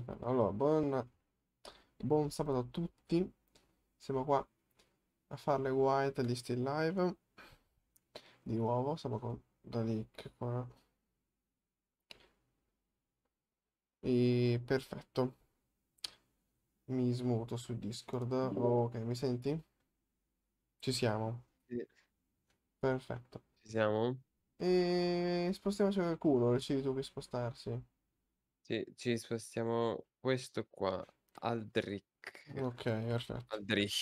perfetto. Allora, buon, buon sabato a tutti. Siamo qua a fare le white di Still Live. Di nuovo, siamo con Dalic qua. E perfetto. Mi smuto su Discord. Ok, mi senti? Ci siamo. Sì. Perfetto. Ci siamo? E spostiamoci qualcuno, decidi tu che spostarsi. Ci, ci spostiamo questo qua, Aldrich. Ok, perfetto. Aldrich.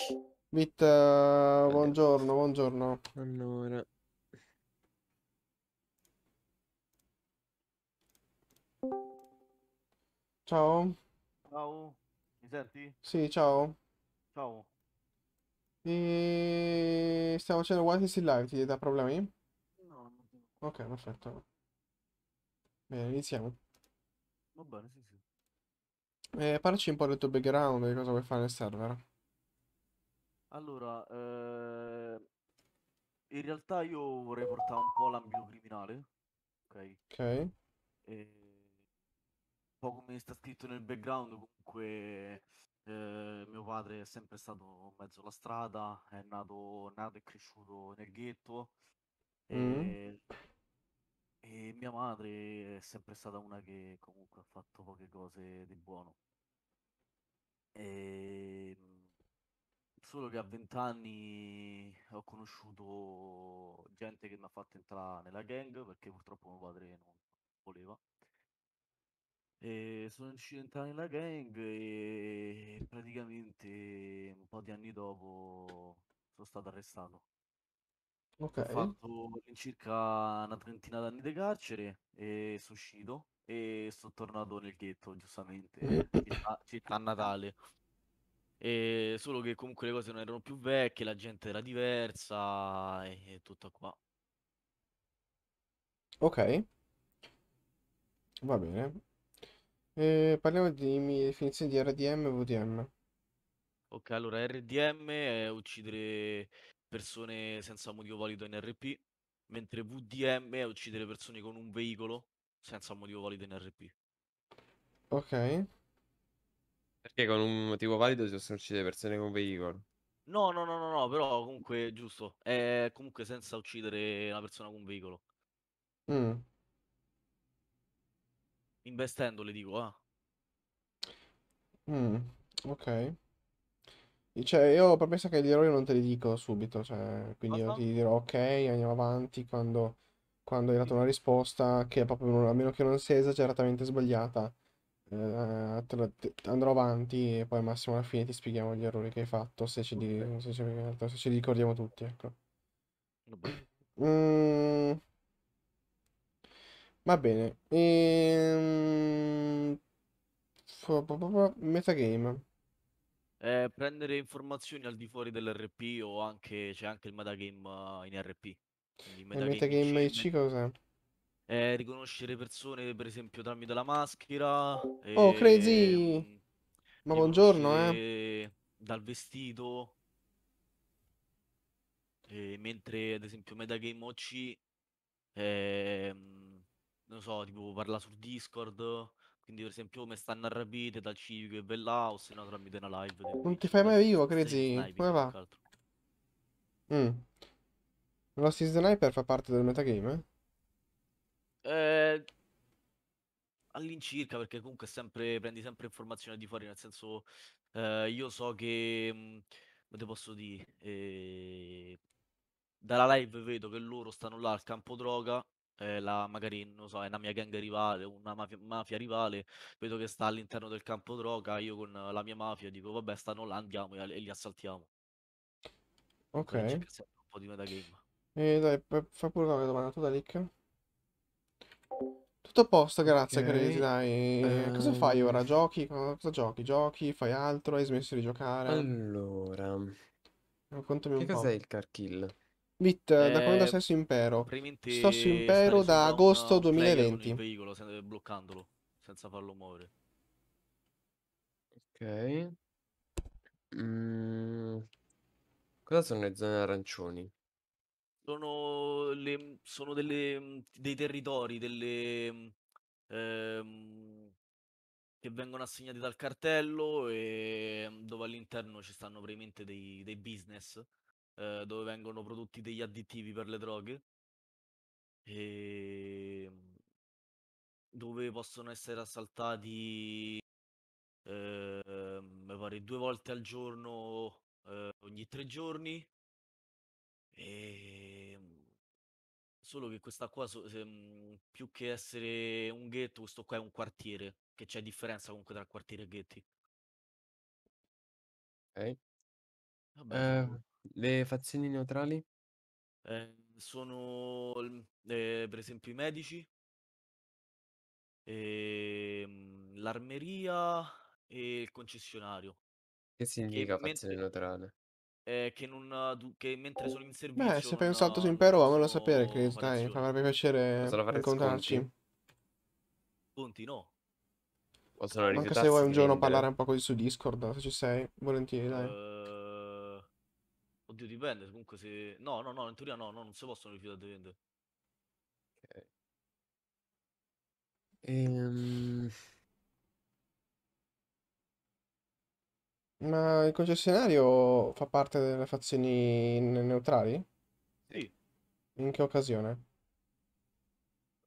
Vit, eh, buongiorno, buongiorno. Allora. Ciao. Ciao, mi senti? Sì, ciao. Ciao. E... Stiamo facendo What is in Live, ti dà problemi? No, non Ok, perfetto. Bene, iniziamo. Va bene, sì, sì. Eh, parci un po' del tuo background, di cosa vuoi fare nel server. Allora, eh, in realtà io vorrei portare un po' l'ambito criminale, ok? Ok. E... Un po' come sta scritto nel background, comunque eh, mio padre è sempre stato in mezzo alla strada, è nato, nato e cresciuto nel ghetto. Mm. E e mia madre è sempre stata una che comunque ha fatto poche cose di buono. E... Ehm, solo che a vent'anni ho conosciuto gente che mi ha fatto entrare nella gang perché purtroppo mio padre non voleva. E sono entrare nella gang e praticamente un po' di anni dopo sono stato arrestato Okay. Ho fatto all'incirca una trentina d'anni di carcere e sono uscito e sono tornato nel ghetto, giustamente, città, eh, città natale. E solo che comunque le cose non erano più vecchie, la gente era diversa e, e tutto qua. Ok, va bene. Eh, parliamo di mi- definizione di RDM e VDM. Ok, allora RDM è uccidere persone senza motivo valido in RP, mentre VDM è uccidere persone con un veicolo senza motivo valido in RP. Ok. Perché con un motivo valido si possono uccidere persone con un veicolo? No, no, no, no, no, però comunque giusto. È comunque senza uccidere una persona con un veicolo. Mm. Investendo, le dico, ah. Mm, ok. Cioè, io penso che gli errori non te li dico subito, cioè, quindi io ti dirò ok, andiamo avanti quando, quando hai dato una risposta che è proprio, a meno che non sia esageratamente sbagliata, eh, te te- andrò avanti e poi al massimo alla fine ti spieghiamo gli errori che hai fatto, se ci, se ce- se ce ricordiamo tutti, ecco. va bene. Mm, va bene. Ehm... Metagame eh, prendere informazioni al di fuori dell'RP o anche c'è anche il metagame in RP. il metagame, il metagame IC, cos'è? Eh, riconoscere persone per esempio tramite la maschera. Oh, e, crazy! Ehm, Ma buongiorno, eh! Dal vestito. E, mentre ad esempio metagame OC, eh, non so, tipo parla su Discord quindi, per esempio, come stanno arrabbiate dal civico e bella o se no tramite una live. Non ti fai mai vivo, crezi? Come va? Mm. Lost is the Sniper fa parte del metagame? Eh? eh all'incirca, perché comunque sempre, prendi sempre informazioni di fuori, nel senso, eh, io so che, mm, come te posso dire, eh, dalla live vedo che loro stanno là al campo droga eh, la, magari non so, è una mia gang rivale, una mafia, mafia, rivale, vedo che sta all'interno del campo droga, io con la mia mafia dico vabbè stanno là, andiamo e, li assaltiamo. Ok. Un po' di metagame. E dai, fa pure una domanda tu da Lick. Tutto a posto, grazie, okay. Crazy, dai. Uh... Cosa fai ehm. ora? Giochi? Cosa giochi? Giochi? Fai altro? Hai smesso di giocare? Allora... Raccontami eh, che po'. Che cos'è il car kill? Bit, da eh, quando sei su Impero? Sto su Impero da agosto 2020. Il veicolo, se- bloccandolo, senza farlo muovere. Ok. Mm. Cosa sono le zone arancioni? Sono, le- sono delle- mm, dei territori, delle... Mm, ehm, che vengono assegnati dal cartello e mm, dove all'interno ci stanno praticamente dei, dei business eh, dove vengono prodotti degli additivi per le droghe e ehm, dove possono essere assaltati eh, mi pare due volte al giorno eh, ogni tre giorni e ehm, solo che questa qua so, se, ehm, più che essere un ghetto questo qua è un quartiere che c'è differenza comunque tra quartiere e ghetti Ok. vabbè Eh, le fazioni neutrali? Eh, sono eh, per esempio i medici, ehm, l'armeria e il concessionario. Che significa che fazione mentre, neutrale? eh, che, non, che mentre oh, sono in servizio... Beh, se fai un salto su Impero, non fammelo sapere, Che dai, mi farebbe piacere incontrarci. Conti no. Anche se vuoi un giorno parlare un po' così su Discord, se ci sei, volentieri, dai. Eh, Oddio, dipende. Comunque se... No, no, no, in teoria no, no, non si possono rifiutare di vendere. Ok. Ehm, Ma il concessionario fa parte delle fazioni neutrali? Sì. In che occasione?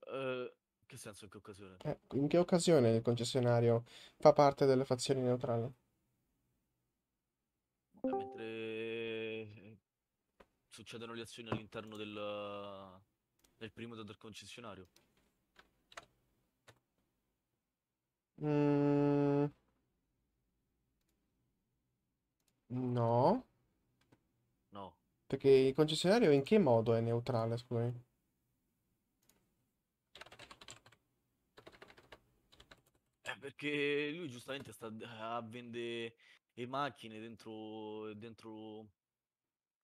Eh, che senso, in che occasione? Eh, in che occasione il concessionario fa parte delle fazioni neutrali? Eh, mentre succedono le azioni all'interno del, del perimetro del concessionario. Mm. No. No. Perché il concessionario in che modo è neutrale, scusami? Eh, perché lui giustamente sta eh, a vendere le macchine dentro, dentro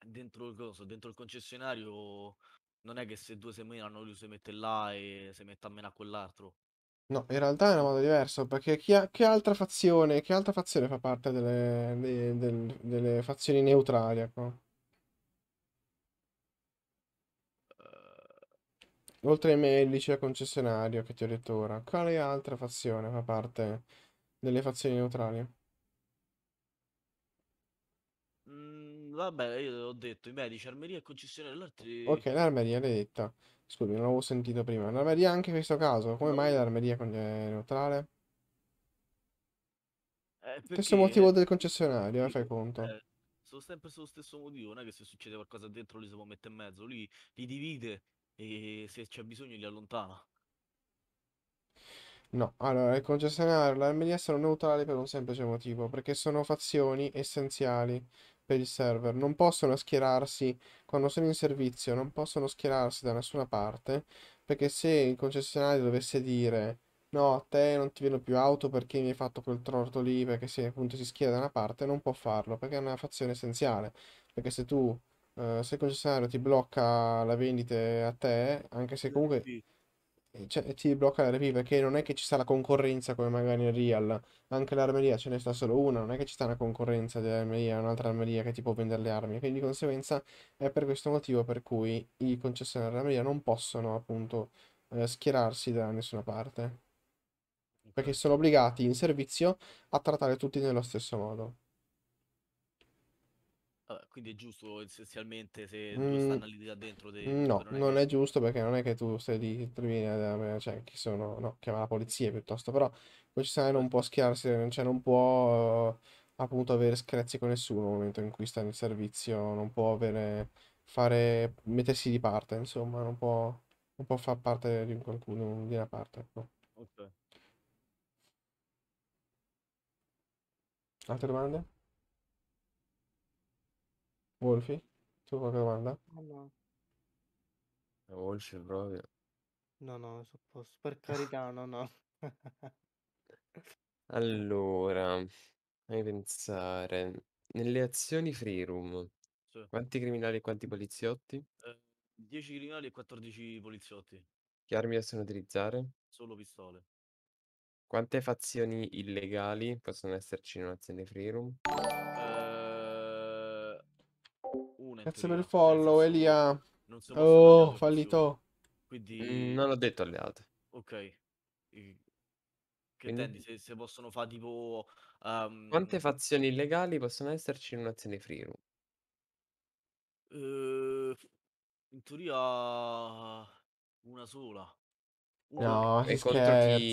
dentro il, coso, dentro il concessionario non è che se due seminano lui si mette là e si mette a meno a quell'altro. No, in realtà è una modo diverso, perché chi ha, che, altra fazione, che altra fazione fa parte delle, de, de, delle fazioni neutrali? Ecco? Eh. Oltre ai medici e al concessionario che ti ho detto ora, quale altra fazione fa parte delle fazioni neutrali? Mm vabbè, io ho detto i medici, armeria e concessionaria, l'altro... Ok, l'armeria l'hai detta. Scusi, non l'avevo sentito prima. L'armeria anche in questo caso. Come mai l'armeria con... è eh, neutrale? Eh, Stesso motivo del concessionario, eh, fai conto. Eh, sono sempre sullo stesso motivo, non è che se succede qualcosa dentro li si può mettere in mezzo, lui li divide e se c'è bisogno li allontana. No, allora il concessionario e l'armeria sono neutrali per un semplice motivo, perché sono fazioni essenziali per il server non possono schierarsi quando sono in servizio non possono schierarsi da nessuna parte perché se il concessionario dovesse dire no a te non ti vedo più auto perché mi hai fatto quel torto lì perché se appunto si schiera da una parte non può farlo perché è una fazione essenziale perché se tu eh, se il concessionario ti blocca la vendita a te anche se comunque sì cioè, ti blocca l'RP perché non è che ci sta la concorrenza come magari in Real, anche l'armeria ce ne sta solo una, non è che ci sta una concorrenza dell'armeria, un'altra armeria che ti può vendere le armi, quindi di conseguenza è per questo motivo per cui i concessionari dell'armeria non possono appunto eh, schierarsi da nessuna parte, perché sono obbligati in servizio a trattare tutti nello stesso modo quindi è giusto essenzialmente se mm, stanno lì là dentro te, No, non, è, non è, giusto perché non è che tu stai lì, intervieni, eh, cioè chi sono, no, chiama la polizia piuttosto, però questo sai non può schiarsi, cioè non può appunto avere screzzi con nessuno nel momento in cui sta nel servizio, non può avere, fare, mettersi di parte, insomma, non può, non può far parte di qualcuno, di una parte, ecco. Ok. Altre domande? Wolfi, tu qualche domanda? Ah, no, no, eh, Olce proprio. no, no, sul posto. Per carità, no, no. Allora, fammi pensare. Nelle azioni free room, Sì. quanti criminali e quanti poliziotti? Eh, 10 criminali e 14 poliziotti. Che armi possono utilizzare? Solo pistole. Quante fazioni illegali possono esserci in un'azione free room? 1. Grazie per il follow, Elia. Oh, fallito. Quindi... Mm, non ho detto alleate. Ok. Che Quindi... intendi? Se, se, possono fare tipo... Um... Quante fazioni illegali possono esserci in un'azione free room? Uh, in teoria una sola. No, e si scherza, chi...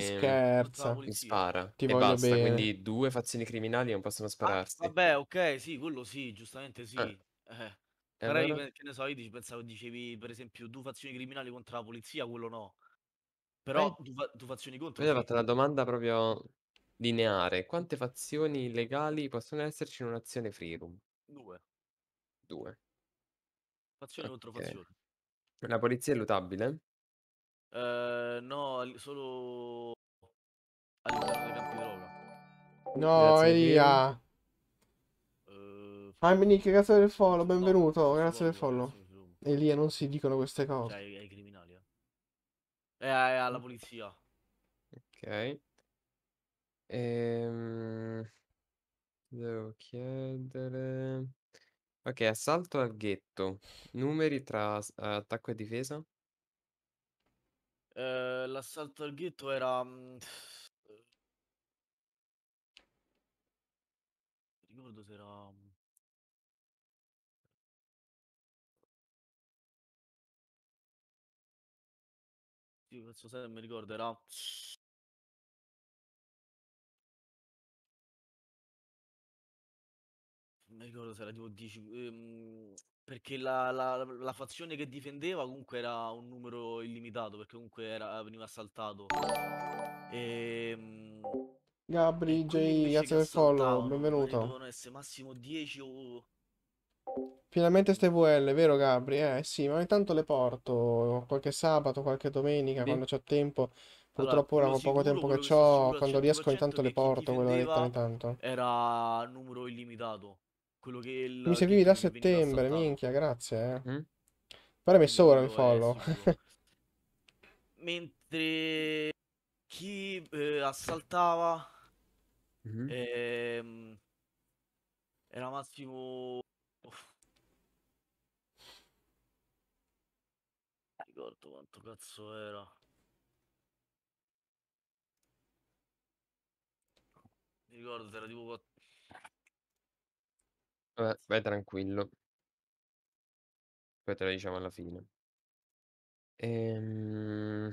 si scherza. Chi spara. Ti e basta, bene. quindi due fazioni criminali non possono ah, spararsi. Ah, vabbè, ok, sì, quello sì, giustamente sì. Eh. Eh. Però allora? io, che ne so, io pensavo dicevi per esempio due fazioni criminali contro la polizia, quello no. Eh. Però Beh, tu, fa- fazioni contro, io ti ho fatto una domanda proprio lineare. Quante fazioni legali possono esserci in un'azione Freedom? Due. Due. Fazione contro Ok. fazione. La polizia è lutabile? Eh, no, solo all'interno dei campi di droga. No, Grazie Elia. Piero. Ah, Nick, grazie del follow, benvenuto, oh, grazie del follow. Elia, non si dicono queste cose. Cioè, ai criminali, eh. Eh, alla mm. polizia. Ok. Ehm... Devo chiedere... Ok, assalto al ghetto. Numeri tra attacco e difesa? Eh, l'assalto al ghetto era... Mm, ricordo se era... Mm, Io penso se mi ricorderà. Non mi ricordo se era tipo 10. Ehm, perché la, la, la fazione che difendeva comunque era un numero illimitato, perché comunque era, veniva assaltato. Ehm, e, Gabri, J, grazie per il follow, benvenuto. Devono essere massimo 10 o... Finalmente ste VL, vero Gabri? Eh sì, ma intanto le porto, qualche sabato, qualche domenica, quando c'ho tempo. Purtroppo ora con poco tempo che ho, quando riesco intanto le porto, quello detto ogni Era numero illimitato. Quello che il, Mi seguivi da settembre, minchia, grazie. Eh. Mm? Però hai messo ora il follow. Mentre chi eh, assaltava mm -hmm. ehm, era Massimo ricordo quanto cazzo era. Mi ricordo, era tipo 4. Vabbè, vai tranquillo. Poi te la diciamo alla fine. Ehm...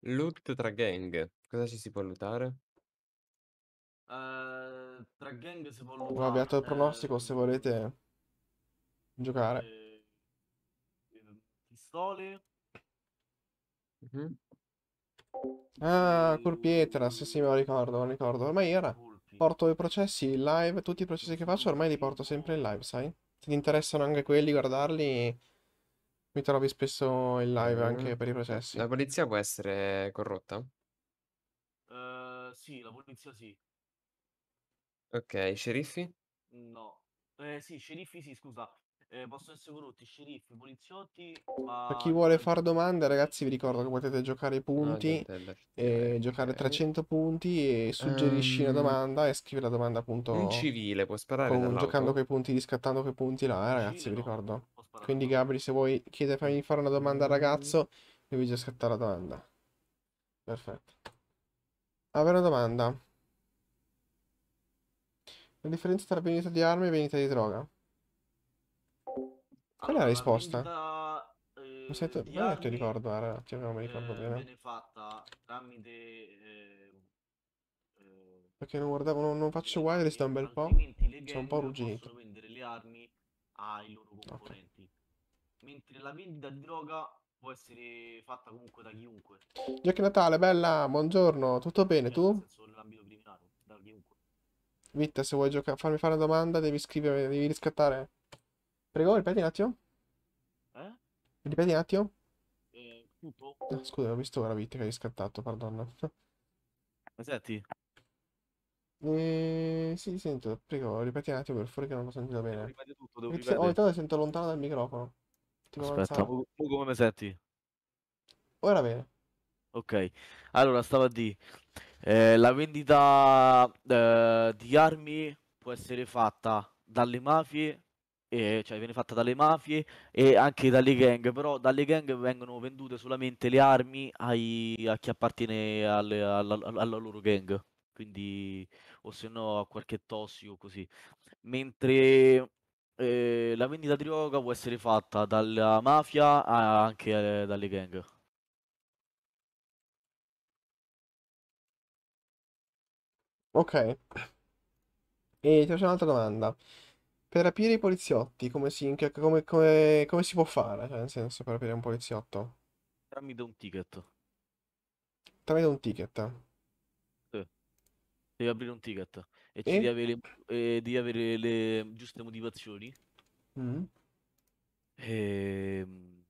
Loot tra gang. Cosa ci si può lootare? Uh, tra gang si può lootare. Ho avviato il pronostico eh... se ehm, volete giocare. Eh pistole. Mm-hmm. Ah, eh, eh, Curpietra, sì sì me lo ricordo, lo ricordo, ormai era. Porto i processi live, tutti i processi che faccio ormai li porto sempre in live, sai? Se ti interessano anche quelli, guardarli, mi trovi spesso in live mhm. anche per i processi. La polizia può essere corrotta? Uh, sì, la polizia sì. Ok, sceriffi? No. Eh sì, sceriffi sì, scusa eh, possono essere corrotti sceriffi, poliziotti. Ma... Per chi vuole far domande, ragazzi, vi ricordo che potete giocare i punti, no, gente, eh, giocare 300 punti e suggerisci um... una ehm, domanda e scrivi la domanda appunto. Un civile, puoi sparare. Con, giocando quei punti, riscattando quei punti là, eh, ragazzi, vi ricordo. Quindi, Gabri, se vuoi chiedere fammi fare una domanda al ragazzo, devi già scattare la domanda. Perfetto. Avere una domanda. La differenza tra vendita di armi e vendita di droga? Qual allora, è la risposta? Vinta, eh, mi sento... di armi, ricordare, un attimo, non mi ricordo eh, bene. Viene fatta tramite... Eh, eh, Perché non guardavo, non, non faccio wireless da un bel po'. Sono un po' arrugginito. Possono vendere le armi ai loro componenti. Okay. Mentre la vendita di droga può essere fatta comunque da chiunque. Giochi Natale, bella, buongiorno, tutto bene, tu? nell'ambito criminale, da chiunque. Vitta, se vuoi farmi fare una domanda devi scrivere, devi riscattare. Prego, ripeti un attimo. Eh? Ripeti un attimo. Eh, tutto. Eh, scusa, ho visto la vita che hai scattato, perdona. Ma senti? Eh, sì, sento. Prego, ripeti un attimo per fuori che non l'ho sentito bene. Ripeti tutto, devo ripetere. Ogni oh, tanto sento lontano dal microfono. Tipo Aspetta, mo, mo come mi senti? Ora bene. Ok, allora stavo a dire, eh, la vendita eh, di armi può essere fatta dalle mafie eh, cioè viene fatta dalle mafie e anche dalle gang, però dalle gang vengono vendute solamente le armi ai, a chi appartiene alle, alla, alla, loro gang, quindi o se no a qualche tossico così. Mentre eh, la vendita di droga può essere fatta dalla mafia anche eh, dalle gang. Ok, e c'è un'altra domanda. Per rapire i poliziotti, come si, come, come- come si può fare? Cioè, nel senso, per rapire un poliziotto. Tramite un ticket. Tramite un ticket. Sì. Devi aprire un ticket e, ci E? devi avere, e devi avere le giuste motivazioni Mm. ehm,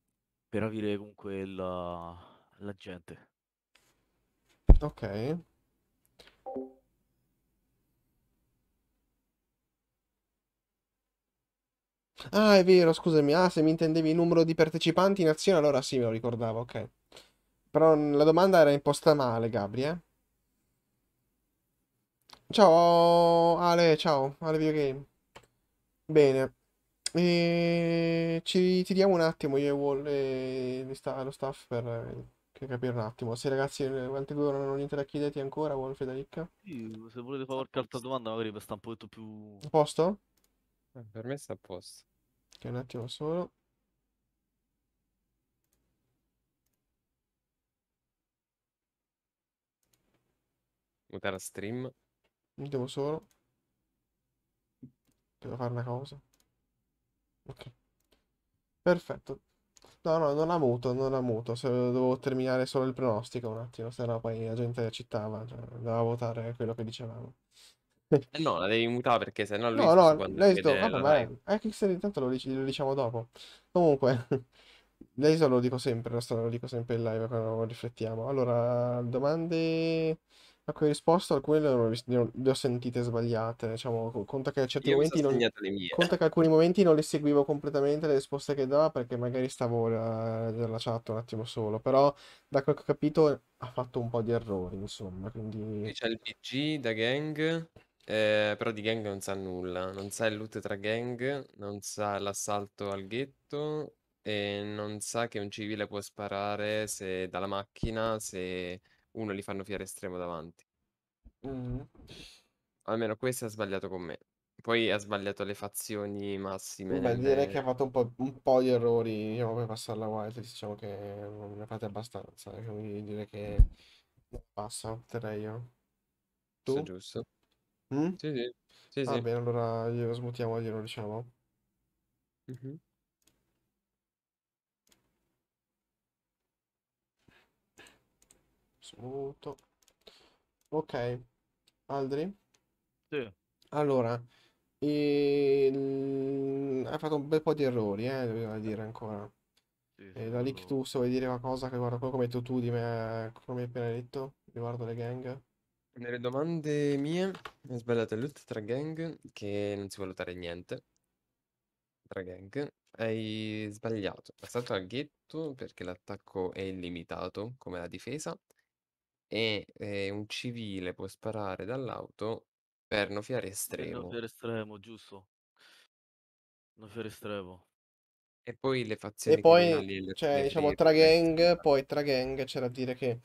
per avere comunque la, la gente. Ok. Ah, è vero, scusami. Ah, se mi intendevi il numero di partecipanti in azione, allora sì, me lo ricordavo, ok. Però la domanda era imposta male, Gabri, eh. Ciao Ale, ciao, Ale Videogame. Bene. E... Ci tiriamo un attimo io e Wall e lo staff per capire un attimo. Se ragazzi quante due non ho niente da chiederti ancora, Wall, Federica? Sì, se volete fare qualche altra domanda, magari per sta un po' più. A posto? Eh, per me sta a posto che un attimo solo mutare stream un attimo solo devo fare una cosa ok perfetto No, no, non ha muto, non ha muto. Se devo terminare solo il pronostico un attimo, se no poi la gente accettava, cioè, a votare quello che dicevamo. Eh no, la devi mutare perché sennò lui... No, no, lei sto... Vabbè, la vabbè, eh, Kickstarter intanto lo, dici, lo, diciamo dopo. Comunque, lei lo dico sempre, lo, sto, lo dico sempre in live quando riflettiamo. Allora, domande a cui ho risposto, alcune le ho, le ho, sentite sbagliate. Diciamo, conta che a certi Io momenti non... Conta che alcuni momenti non le seguivo completamente le risposte che dava perché magari stavo eh, nella chat un attimo solo. Però, da quel che ho capito, ha fatto un po' di errori, insomma, quindi... E c'è il PG da gang... Eh, però di gang non sa nulla. Non sa il loot tra gang, non sa l'assalto al ghetto e non sa che un civile può sparare se dalla macchina se uno li fanno fiare estremo davanti. Mm. Almeno questo ha sbagliato con me. Poi ha sbagliato le fazioni massime. Beh, direi che ha fatto un po', un po di errori. Io come passare la whitelist, diciamo che non ne fate abbastanza. Eh, quindi direi che passa, opterei io. Tu? Sì, giusto. Mm? Sì, sì. sì, Va bene, allora glielo smutiamo, glielo diciamo. Mhm. Smuto. Ok. Aldri? Sì. Allora, il- hai fatto un bel po' di errori, eh, doveva dire ancora. Sì, E eh, da lì che quello... tu vuoi dire una cosa che guarda come che tu di me, come hai appena detto, riguardo le gang. Nelle domande mie ho sbagliato il loot tra gang, che non si può lottare niente. Tra gang. Hai sbagliato. È stato al ghetto perché l'attacco è illimitato, come la difesa. E eh, un civile può sparare dall'auto per nofiare estremo. Nofiare estremo, giusto. Nofiare estremo. E poi le fazioni e poi, cioè, diciamo, tra gang, poi tra gang c'era a dire che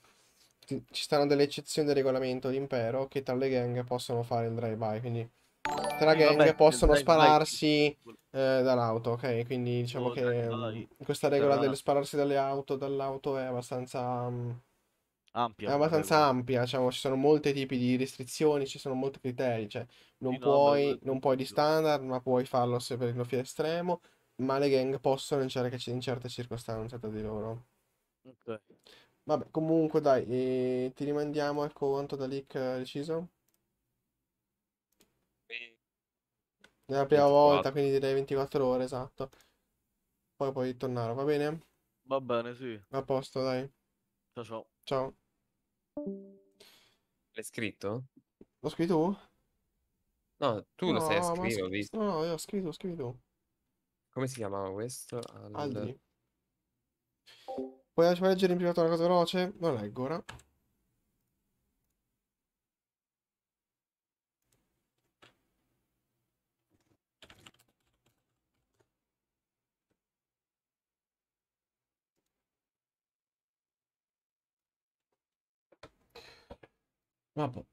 ci stanno delle eccezioni del regolamento d'impero che tra le gang possono fare il drive-by, quindi tra e gang vabbè, possono spararsi eh, dall'auto, ok? Quindi diciamo oh, che dai, mm, questa regola del spararsi dalle auto, dall'auto è abbastanza um, ampia. È abbastanza vabbè. ampia, diciamo, ci sono molti tipi di restrizioni, ci sono molti criteri, cioè non, puoi, no, non puoi, di standard, ma puoi farlo se per il profilo estremo, ma le gang possono in, cer- in certe circostanze tra di loro. Ok. Vabbè, comunque dai, eh, ti rimandiamo, al conto da leak ha eh, deciso. Nella prima 24. volta, quindi direi 24 ore, esatto. Poi puoi tornare, va bene? Va bene, sì. A posto, dai. Ciao ciao. Ciao. L'hai scritto? L'ho scritto tu? No, tu lo No, stai a ma ho visto. no, no, io ho scritto, ho scritto. Come si chiamava questo? Al... Aldi. Puoi leggere in privato una cosa veloce? Lo leggo ora. Vabbè.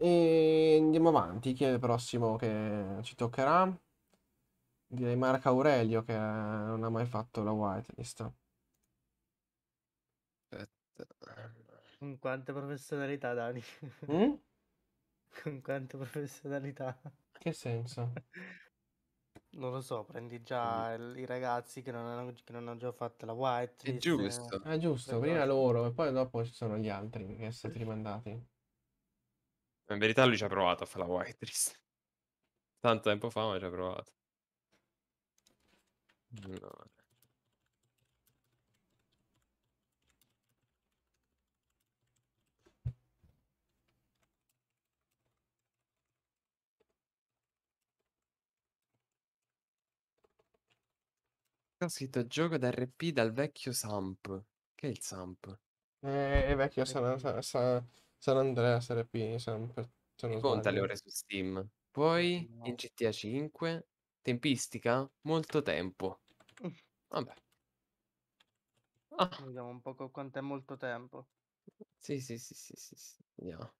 E andiamo avanti. Chi è il prossimo che ci toccherà? Direi Marco Aurelio che non ha mai fatto la whitelist. Con quante professionalità, Dani? Mm? Con quante professionalità? Che senso? Non lo so, prendi già mm. i ragazzi che non, hanno, che non, hanno, già fatto la white. È giusto. Eh, È eh, giusto, prima loro e poi dopo ci sono gli altri che sono stati rimandati. In verità lui ci ha provato a fare la whitelist. Tanto tempo fa, ma ci ha provato. Allora. Scritto gioco da RP dal vecchio Samp. Che è il Samp? Eh, è vecchio San, eh. San, San, San Andreas RP. Samp, Conta le ore su Steam. Poi in GTA 5 Tempistica? Molto tempo. Vabbè. Ah. Vediamo un po' quanto è molto tempo. Sì, sì, sì, sì, sì, sì. Vediamo.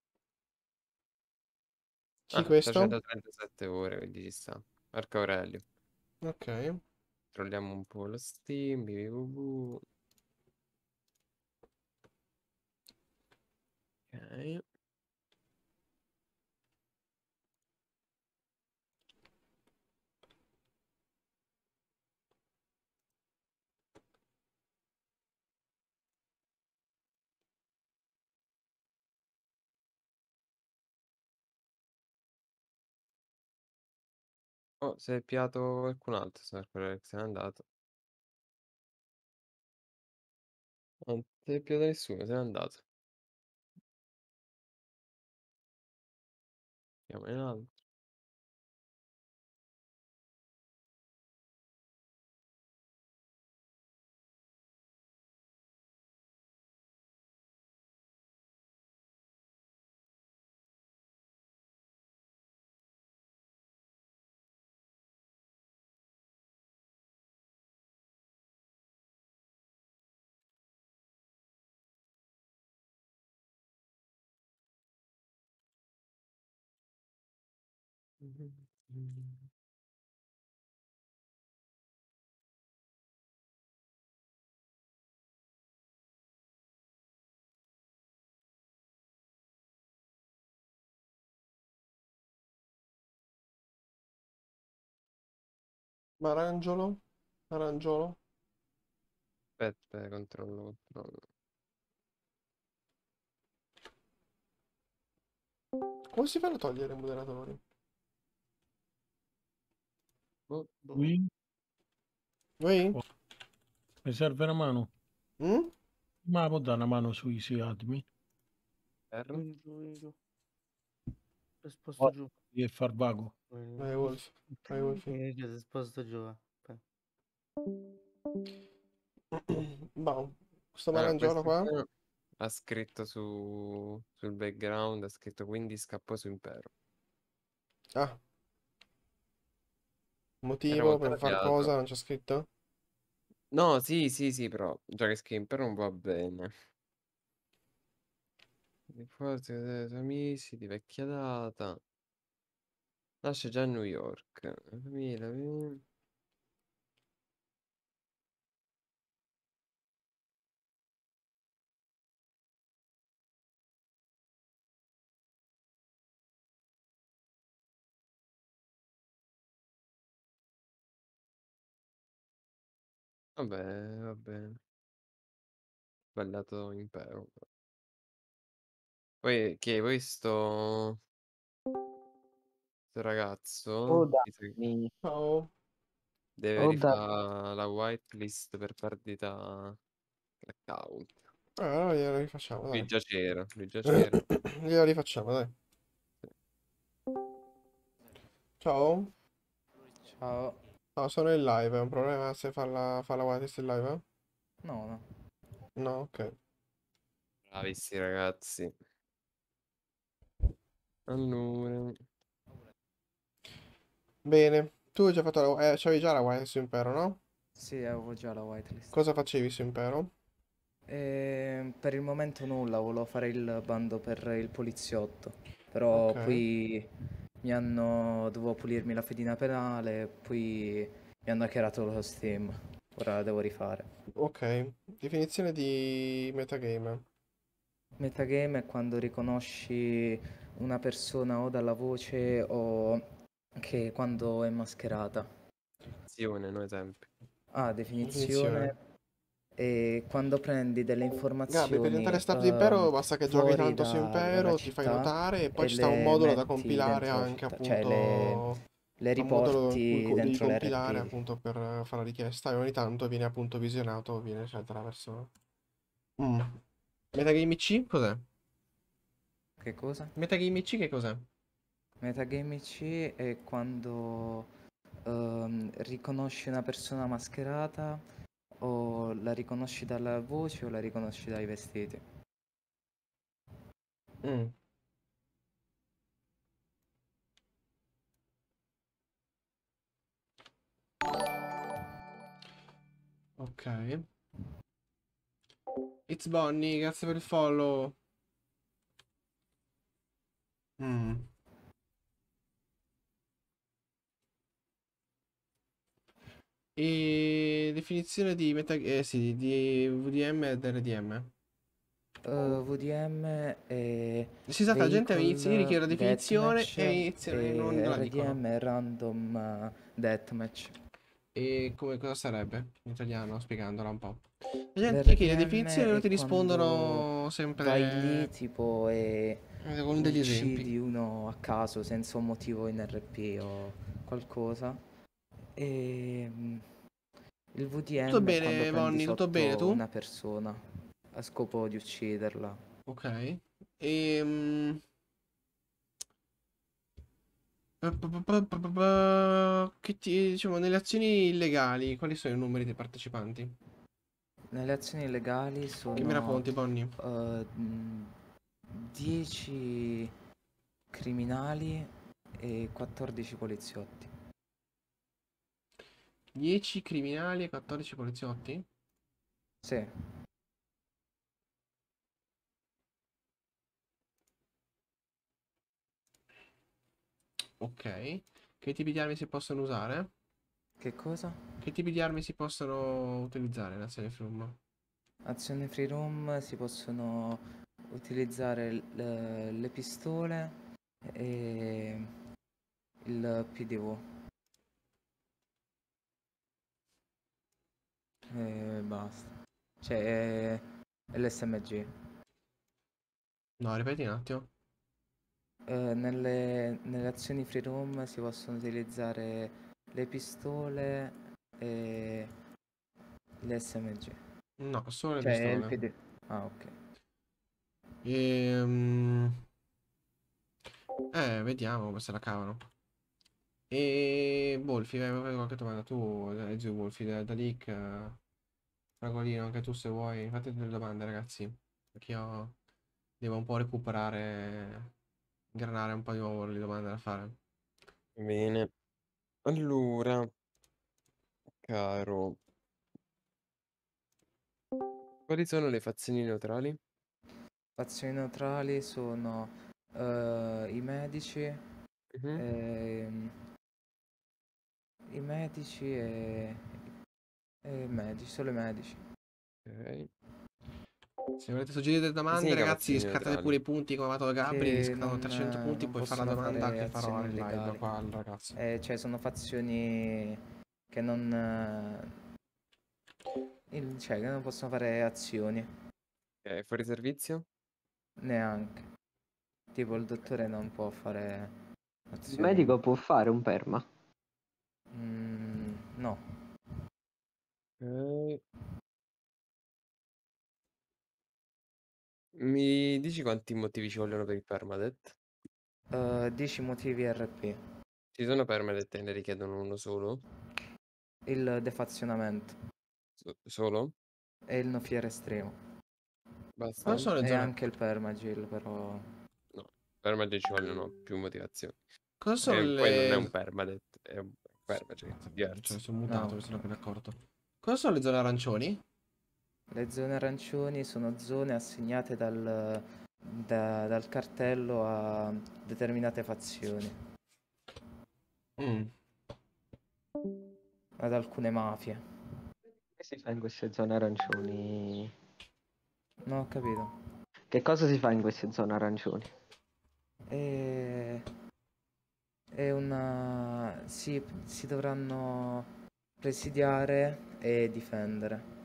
Sì, ah, questo? 137 ore, quindi ci sta. Marco Aurelio. Ok. Controlliamo un po' lo Steam, BBB. Ok. Oh, si è piato qualcun altro, se quello se n'è andato. Non si è piato nessuno, se n'è andato. Andiamo in alto. Marangiolo? Marangiolo? Aspetta, eh, controllo, controllo. Come si fanno a togliere i moderatori? Boh, boh. Oui. Oui? Oh. Mi serve una mano? Mm? Ma può dare una mano sui, sui admin? Per... Sposto oh. giù. E far vago. Vai Wolf. Vai Wolf. Eh, sposto giù. Boh. Questo marangiolo qua? Ha scritto su... sul background, ha scritto quindi scappò su Impero. Ah, Motivo per far cambiato. cosa? Non c'è scritto? No, sì, sì, sì, però Jackscamper non va bene. Forse dei tuoi amici di vecchia data. Lascia già New York. Mila, mila. Vabbè, va bene. Bellato impero. Poi che poi sto sto ragazzo mi sa dammi, Ciao. deve oh dammi. la whitelist per perdita l'account. Eh, ah, allora gliela rifacciamo, Lui dai. già c'era, lui già c'era. Gliela rifacciamo, dai. Ciao. Ciao. No, sono in live, è un problema se fa la guardare in live? Eh? No, no. No, ok. Bravissimi ragazzi. Allora. Bene, tu hai già fatto la... Eh, avevi già la whitelist Impero, no? Sì, avevo già la whitelist. Cosa facevi su Impero? Eh, per il momento nulla, volevo fare il bando per il poliziotto. Però okay. qui mi hanno dovevo pulirmi la fedina penale, poi mi hanno hackerato lo Steam. Ora la devo rifare. Ok, definizione di metagame. Metagame è quando riconosci una persona o dalla voce o che quando è mascherata. Definizione, no esempio. Ah, definizione. definizione. E quando prendi delle informazioni Gabi, per diventare stato di impero basta che giochi tanto su impero ti fai notare e poi e ci sta un modulo da compilare anche cioè, appunto cioè le, le riporti un dentro di compilare appunto per fare la richiesta e ogni tanto viene appunto visionato viene scelta la mm. Metagame C cos'è? Che cosa? Metagame C che cos'è? Metagame C è quando um, riconosci una persona mascherata o la riconosci dalla voce o la riconosci dai vestiti. Mm. Ok. It's Bonnie, grazie per il follow. Mm. E definizione di, meta... eh, sì, di VDM ed RDM. Uh, VDM e... Si esatto, la gente inizia, a chiede la definizione e inizia e non la RDM dicono. Random eh, Deathmatch. E come cosa sarebbe in italiano? Spiegandola un po'. La gente RDM chiede la definizione e non ti rispondono sempre... Vai lì tipo e... Con degli esempi. uno a caso senza un motivo in RP o qualcosa. E ehm, il VDM tutto bene, Bonnie, tutto bene tu? una persona a scopo di ucciderla. Ok. E... Ehm, che ti, diciamo, nelle azioni illegali, quali sono i numeri dei partecipanti? Nelle azioni illegali sono... Che mi racconti, Bonnie? Uh, 10 criminali e 14 poliziotti. 10 criminali e 14 poliziotti? Sì. Ok. Che tipi di armi si possono usare? Che cosa? Che tipi di armi si possono utilizzare in azione free room? Azione free room si possono utilizzare le, eh, le pistole e il PDV. E basta. Cioè, è l'SMG. No, ripeti un attimo. Eh, nelle, nelle azioni free room si possono utilizzare le pistole e l'SMG. No, solo le cioè, pistole. Il Ah, ok. E, ehm. Eh, vediamo se la cavano. E Wolfi, boh, vai, vai, qualche domanda tu, dai, eh, giù Wolfi, da, da Leak, Fragolino, eh, anche tu se vuoi, fate delle domande ragazzi, perché io devo un po' recuperare, ingranare un po' di nuovo le domande da fare. Bene, allora, caro, quali sono le fazioni neutrali? Le Fazioni neutrali sono uh, i medici, uh mhm. -huh. ehm, i medici e, e medici, solo i medici. Ok. Se volete suggerire domande, sì, ragazzi, scattate pure i punti come ha fatto Gabri. Che scattano 300 punti, puoi fare la domanda che farò al live qua al ragazzo. Eh, cioè, sono fazioni che non. Eh, cioè, che non possono fare azioni. Ok, fuori servizio? Neanche. Tipo, il dottore non può fare. Azioni. Il medico può fare un perma. Mm, no. Ok. Eh. Mi dici quanti motivi ci vogliono per il permadeath? Eh, 10 motivi RP. Ci sono permadeath e ne richiedono uno solo? Il defazionamento So- solo? e il no nofiere estremo. Basta? Quali ah, sono E zone? anche il permagil, però... No, Permadeath ci vogliono più motivazioni. Cosa sono E poi non è un le... permadeath, è un- Ferma, gente. Yes. Cioè, sono mutato, no. mi sono appena accorto. Cosa sono le zone arancioni? Le zone arancioni sono zone assegnate dal, da, dal cartello a determinate fazioni. Mm. Ad alcune mafie. Che si fa in queste zone arancioni? Non ho capito. Che cosa si fa in queste zone arancioni? E... Eh, è Una... Eh, si, si dovranno presidiare e difendere.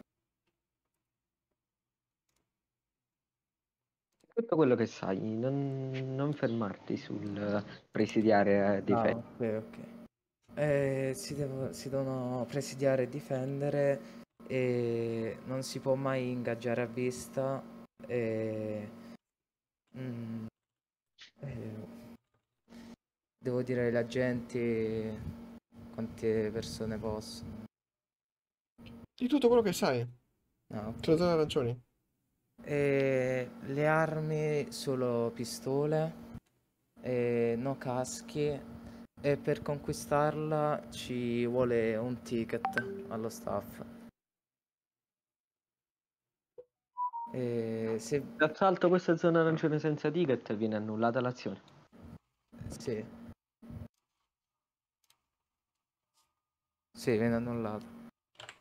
tutto quello che sai, non, non fermarti sul presidiare e ah, difendere. Ah, ok, ok. Eh, si, devo, si, devono presidiare e difendere e non si può mai ingaggiare a vista e, mm, e eh, Devo dire la gente quante persone possono. Di tutto quello che sai. No. Ah, okay. Te le ragioni. E le armi solo pistole, no caschi e per conquistarla ci vuole un ticket allo staff. E se... D'assalto questa zona arancione senza ticket viene annullata l'azione. Sì. Sì, viene annullato.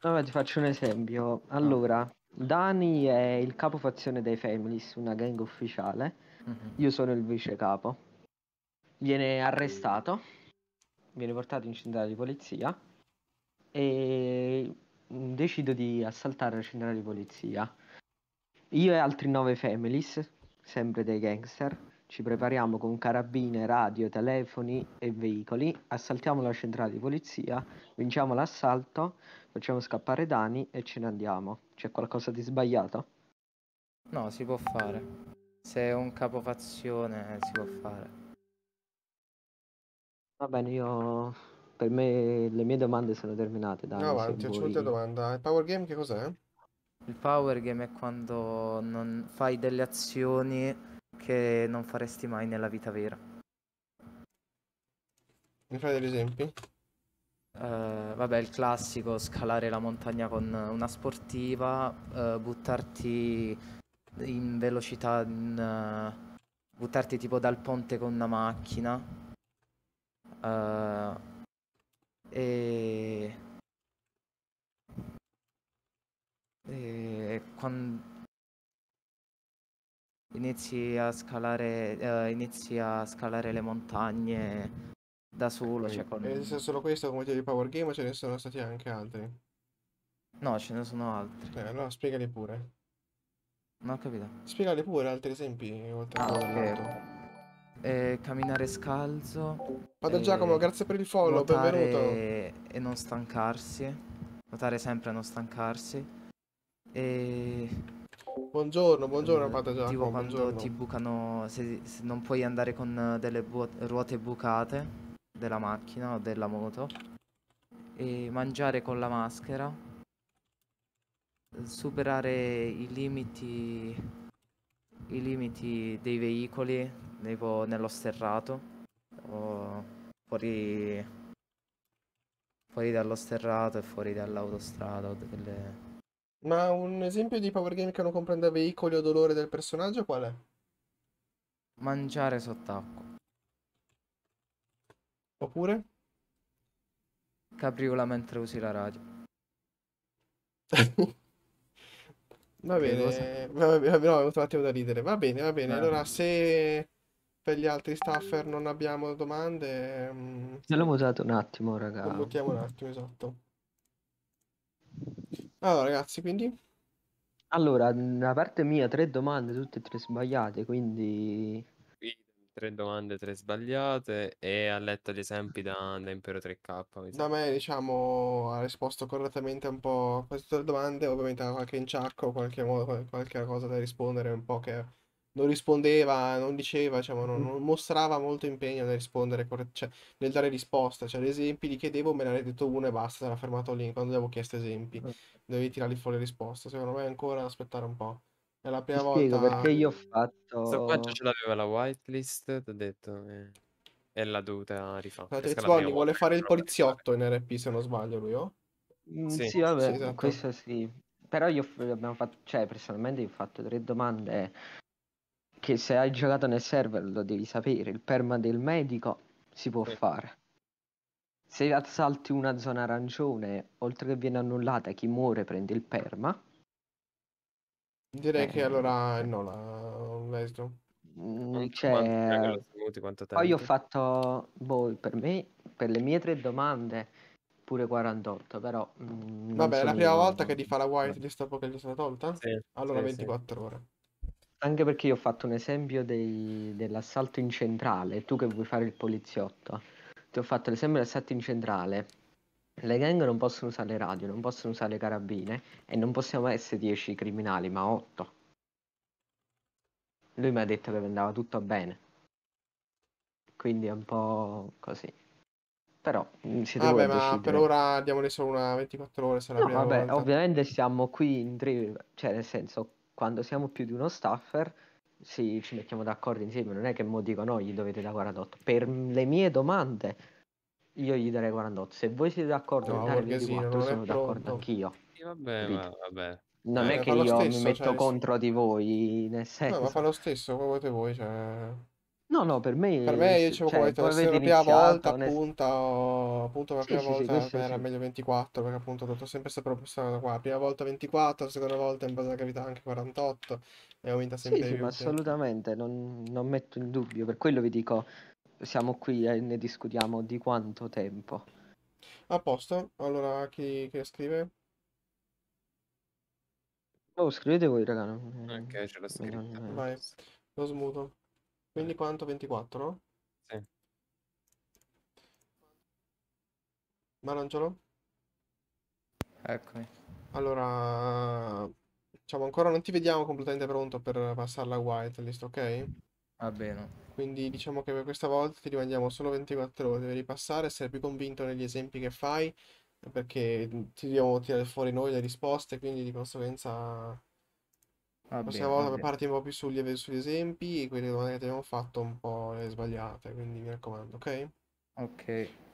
Vabbè, ti faccio un esempio. Ah. Allora, Dani è il capo fazione dei Families, una gang ufficiale. Mm-hmm. Io sono il vice capo. Viene arrestato, viene portato in centrale di polizia e mm, decido di assaltare la centrale di polizia. Io e altri nove Families, sempre dei gangster, ci prepariamo con carabine, radio, telefoni e veicoli, assaltiamo la centrale di polizia, vinciamo l'assalto, facciamo scappare Dani e ce ne andiamo. C'è qualcosa di sbagliato? No, si può fare. Se è un capofazione eh, si può fare. Va bene, io per me le mie domande sono terminate. Dai, no, avanti, vuoi... c'è una domanda. Il power game che cos'è? Il power game è quando non fai delle azioni che non faresti mai nella vita vera. Mi fai degli esempi? Uh, vabbè, il classico, scalare la montagna con una sportiva, uh, buttarti in velocità, in, uh, buttarti tipo dal ponte con una macchina. e... e quando inizi a scalare, eh, inizi a scalare le montagne da solo. Quindi, cioè con... Esiste solo questo come motivo di Power Game o ce ne sono stati anche altri? No, ce ne sono altri. Eh, allora spiegali pure. Non ho capito. Spiegali pure altri esempi oltre ah, a okay. Eh, camminare scalzo. Vado eh, Giacomo, grazie per il follow, nuotare... benvenuto. E non stancarsi. Notare sempre a non stancarsi. E Buongiorno, buongiorno Patagiacomo. Tipo quando buongiorno. ti bucano, se, se, non puoi andare con eh, delle ruote bucate della macchina o della moto. E mangiare con la maschera. Superare i limiti, i limiti dei veicoli, tipo nello sterrato. O fuori, fuori dallo sterrato e fuori dall'autostrada o delle ma un esempio di power game che non comprende veicoli o dolore del personaggio qual è? Mangiare sott'acqua. Oppure? Capriola mentre usi la radio. va bene, va bene, no, ho avuto un attimo da ridere. Va bene, va bene. Eh. Allora, se per gli altri staffer non abbiamo domande... Ce mm, l'ho usato un attimo, raga. Lo un attimo, esatto. Allora, ragazzi, quindi Allora, da parte mia tre domande, tutte e tre sbagliate, quindi... tre domande, tre sbagliate e ha letto gli esempi da, da Impero 3K, mi da me, diciamo, ha risposto correttamente un po' a queste domande. Ovviamente ha qualche inciacco, qualche modo, qualche cosa da rispondere un po' che non rispondeva, non diceva, diciamo, non, mm. non mostrava molto impegno nel rispondere, cioè, nel dare risposta. Cioè, ad esempi di chiedevo, me ne hai detto uno e basta, era fermato lì. Quando gli avevo chiesto esempi, eh. dovevi tirare fuori risposta. Secondo me ancora aspettare un po'. È la prima Ti volta. perché io ho fatto. Sto qua già ce l'aveva la whitelist, ti ho detto. Eh. E l'ha dovuta rifare. No, Tezboni vuole fare il poliziotto in RP, se non sbaglio, lui, oh? Mm, sì. sì, vabbè, sì, esatto. questo sì. Però io abbiamo fatto, cioè, personalmente io ho fatto tre domande che se hai giocato nel server lo devi sapere, il perma del medico si può sì. fare. Se assalti una zona arancione, oltre che viene annullata, chi muore prende il perma. Direi eh. che allora no, la... l'esito. Cioè... Poi ho fatto, boh, per me, per le mie tre domande, pure 48, però... Mh, mm, Vabbè, è la prima volta che di fa la whitelist dopo che gli sono tolta? Sì, allora sì, 24 sì. ore. Anche perché io ho fatto un esempio dei- dell'assalto in centrale, tu che vuoi fare il poliziotto, ti ho fatto l'esempio dell'assalto in centrale. Le gang non possono usare le radio, non possono usare le carabine e non possiamo essere 10 criminali, ma 8. Lui mi ha detto che andava tutto bene. Quindi è un po' così. Però mm, siete Vabbè, voi a ma per ora diamone solo una 24 ore, sarà No, vabbè, volta. ovviamente siamo qui in tre, cioè nel senso, quando siamo più di uno staffer ci, ci mettiamo d'accordo insieme, non è che mo dico no, gli dovete dare 48. Per le mie domande io gli darei 48. Se voi siete d'accordo no, nel 24, sono d'accordo anch'io. Sì, eh, vabbè, ma, vabbè. Non eh, è che io stesso, mi metto cioè... contro di voi, nel senso... No, ma fa lo stesso, come volete voi, cioè... No, no, per me... Per me io ci cioè, detto, se la prima volta, appunto, appunto la prima sì, volta sì, sì, era meglio 24, perché appunto ho sempre questa proposta qua, prima volta 24, seconda volta in base alla gravità anche 48, e aumenta sempre sì, più. assolutamente, non, non, metto in dubbio, per quello vi dico, siamo qui e ne discutiamo di quanto tempo. A posto, allora chi, chi scrive? Oh, scrivete voi, raga. Ok, ce l'ho scritta. Vai, lo smuto. Quindi quanto? 24? Sì. Marangelo? Eccomi. Allora, diciamo ancora non ti vediamo completamente pronto per passarla a whitelist, ok? Va bene. Quindi diciamo che per questa volta ti rimandiamo solo 24 ore, devi ripassare, essere più convinto negli esempi che fai, perché ti dobbiamo tirare fuori noi le risposte, quindi di conseguenza la ah, prossima volta preparati un po' più sugli, sugli esempi e quelle domande che abbiamo fatto un po' le sbagliate, quindi mi raccomando, ok? Ok.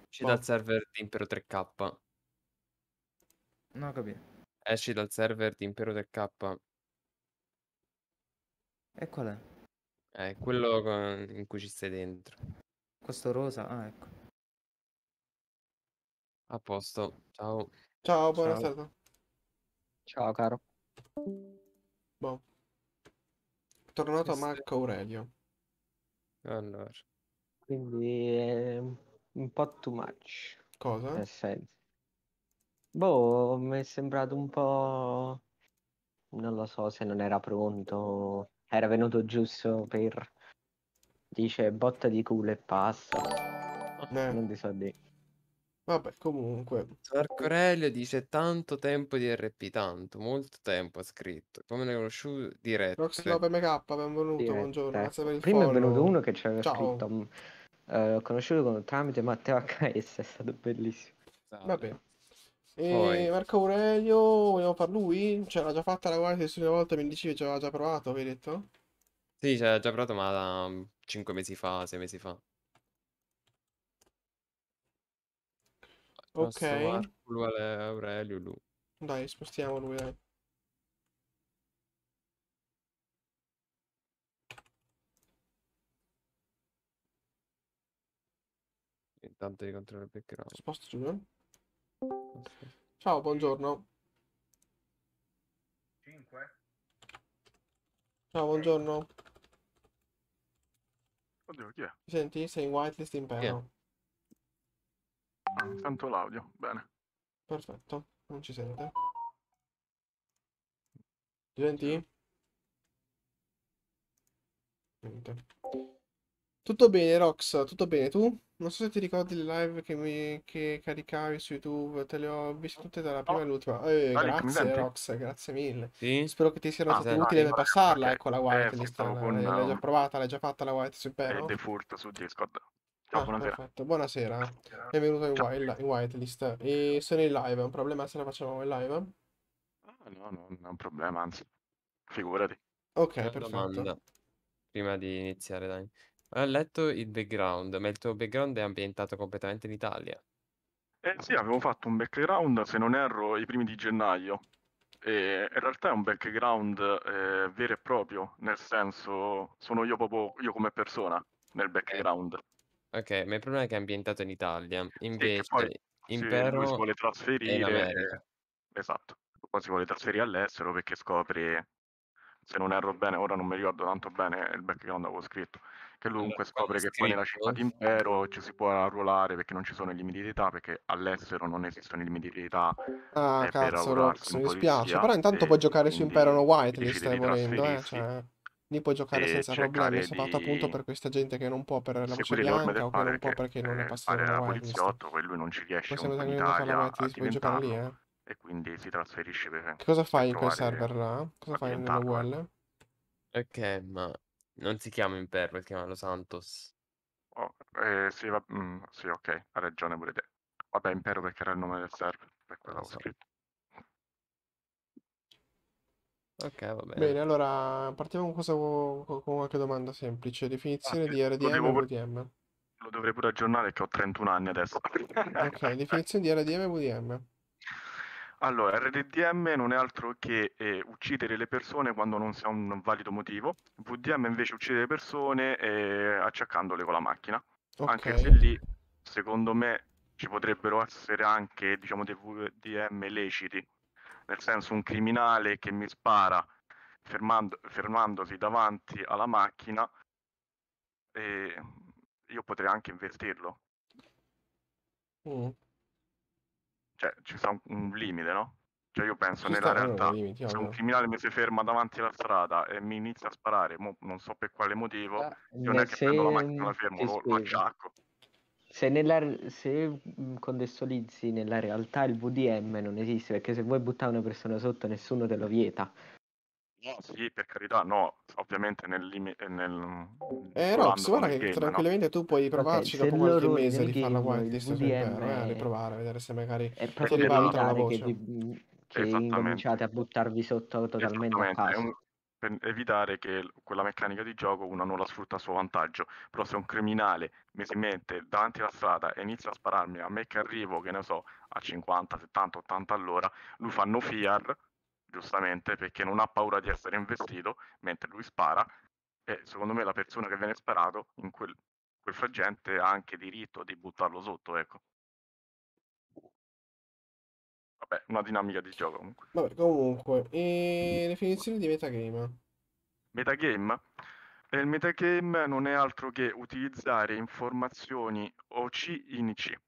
Esci dal server di Impero 3K. No, capito. Esci dal server di Impero 3K. E qual è? È quello in cui ci stai dentro. Questo rosa? Ah, ecco. A posto. Ciao. Ciao, buona Ciao. serata. Ciao, caro. Boh tornato Questo... Marco Aurelio. Allora. Quindi è ehm, un po' too much. Cosa? Nel senso. Boh, mi è sembrato un po'... Non lo so se non era pronto. Era venuto giusto per... Dice botta di culo e passa. Eh. Non ti so dire. Vabbè, comunque. Marco Aurelio dice tanto tempo di RP, tanto, molto tempo ha scritto. Come ne conosciuto diretto. Rox 9 MK, benvenuto, Dirette. buongiorno, grazie per il Prima follow. è venuto uno che ci aveva Ciao. scritto. Mm, eh, ho conosciuto con- tramite Matteo HS, è stato bellissimo. Vabbè. E Poi. Marco Aurelio, vogliamo far lui? Cioè, l'ha già fatta la guardia di una volta, mi dicevi, ci aveva già provato, avevi detto? Sì, ci aveva già provato, ma da 5 mm, mesi fa, 6 mesi fa. Ok. Marco, Aurelio, lui. Dai, spostiamo lui, dai. Intanto di controllare il background. Sposto giù, eh? Ciao, buongiorno. 5. Ciao, buongiorno. Oddio, chi è? senti? Sei in whitelist in perno. Sento l'audio, bene. Perfetto, non ci sente. Ci senti? Niente. Tutto bene, Rox, tutto bene. Tu? Non so se ti ricordi le live che, mi, che caricavi su YouTube, te le ho viste tutte dalla prima oh. all'ultima. Eh, Alex, grazie Rox, grazie mille. Sì? Spero che ti siano ah, state sì, utili per passarla, okay. ecco la white, eh, eh, l'hai già provata, l'hai già fatta la white su Bello? Eh, su Discord. Ciao, ah, buonasera. Perfetto. Buonasera, benvenuto in, Wild, in Whitelist. E sono in live, è un problema se la facciamo in live? Ah, no, no, non è un problema, anzi, figurati. Ok, Una perfetto. Domanda. Prima di iniziare, dai. Ho letto il background, ma il tuo background è ambientato completamente in Italia. Eh sì, avevo fatto un background, se non erro, i primi di gennaio. E in realtà è un background eh, vero e proprio, nel senso sono io proprio io come persona nel background. Ok, ma il problema è che è ambientato in Italia, invece poi sì, si vuole trasferire America. esatto, poi si vuole trasferire all'estero perché scopre, se non erro bene, ora non mi ricordo tanto bene il background avevo scritto, che lui comunque scopre che poi nella città scritto d'impero ci si può arruolare perché non ci sono i limiti di età, perché all'estero non esistono i limiti di età, Ah, eh, cazzo, arruolarsi Rox, mi dispiace. Però intanto puoi giocare su Impero no Whitelist, decide eh, volendo, eh. Cioè... Lì puoi giocare senza problemi, sono fatto appunto per questa gente che non può per la voce bianca o che non può perché non è eh, passato la poliziotto, lui non ci riesce Poi in Italia a puoi giocare lì, eh. E quindi si trasferisce per Che cosa fai in quel server là? Cosa fai UL? Ok, ma non si chiama Impero, si chiama Los Santos. Oh, eh, sì, va... mm, sì, ok, ha ragione pure te. Vabbè, Impero perché era il nome del server, per quello l'avevo so. scritto. Ok, va bene. Bene, allora partiamo con, cosa- con qualche domanda semplice. Definizione Infatti, ah, di RDM e devo pure- lo dovrei pure aggiornare che ho 31 anni adesso. Ok, definizione di RDM e VDM. Allora, RDDM non è altro che eh, uccidere le persone quando non si ha un valido motivo. VDM invece uccide le persone eh, acciaccandole con la macchina. Anche se lì, secondo me, ci potrebbero essere anche, diciamo, dei VDM leciti nel senso un criminale che mi spara fermando, fermandosi davanti alla macchina, eh, io potrei anche investirlo. Mm. Cioè, ci sta un, un limite, no? Cioè io penso Chi nella realtà, limiti, se un criminale mi si ferma davanti alla strada e mi inizia a sparare, non so per quale motivo, ah, io non è che prendo la macchina, la fermo, lo, lo acciacco se, nella, se mhmm, contestualizzi nella realtà il VDM non esiste perché se vuoi buttare una persona sotto nessuno te lo vieta. No, sì, per carità, no, ovviamente nel limite... Eh, nel... Mm, eh, Rox, guarda che game, tranquillamente no? tu puoi provarci okay, dopo qualche mese di farla guai eh, di VDM è... eh, riprovare, vedere se magari è proprio ribalta la Che, vi, mhmm, che cominciate a buttarvi sotto totalmente a caso. È un, per evitare che quella meccanica di gioco uno non la sfrutta a suo vantaggio. Però se un criminale mi si mette davanti alla strada e inizia a spararmi a me che arrivo, che ne so, a 50, 70, 80 all'ora, lui fa no fear, giustamente, perché non ha paura di essere investito, mentre lui spara. E secondo me la persona che viene sparato in quel, quel frangente ha anche diritto di buttarlo sotto, ecco. Vabbè, una dinamica di gioco comunque. Vabbè, comunque, e... definizione di metagame. Metagame? Eh, il metagame non è altro che utilizzare informazioni OC in IC.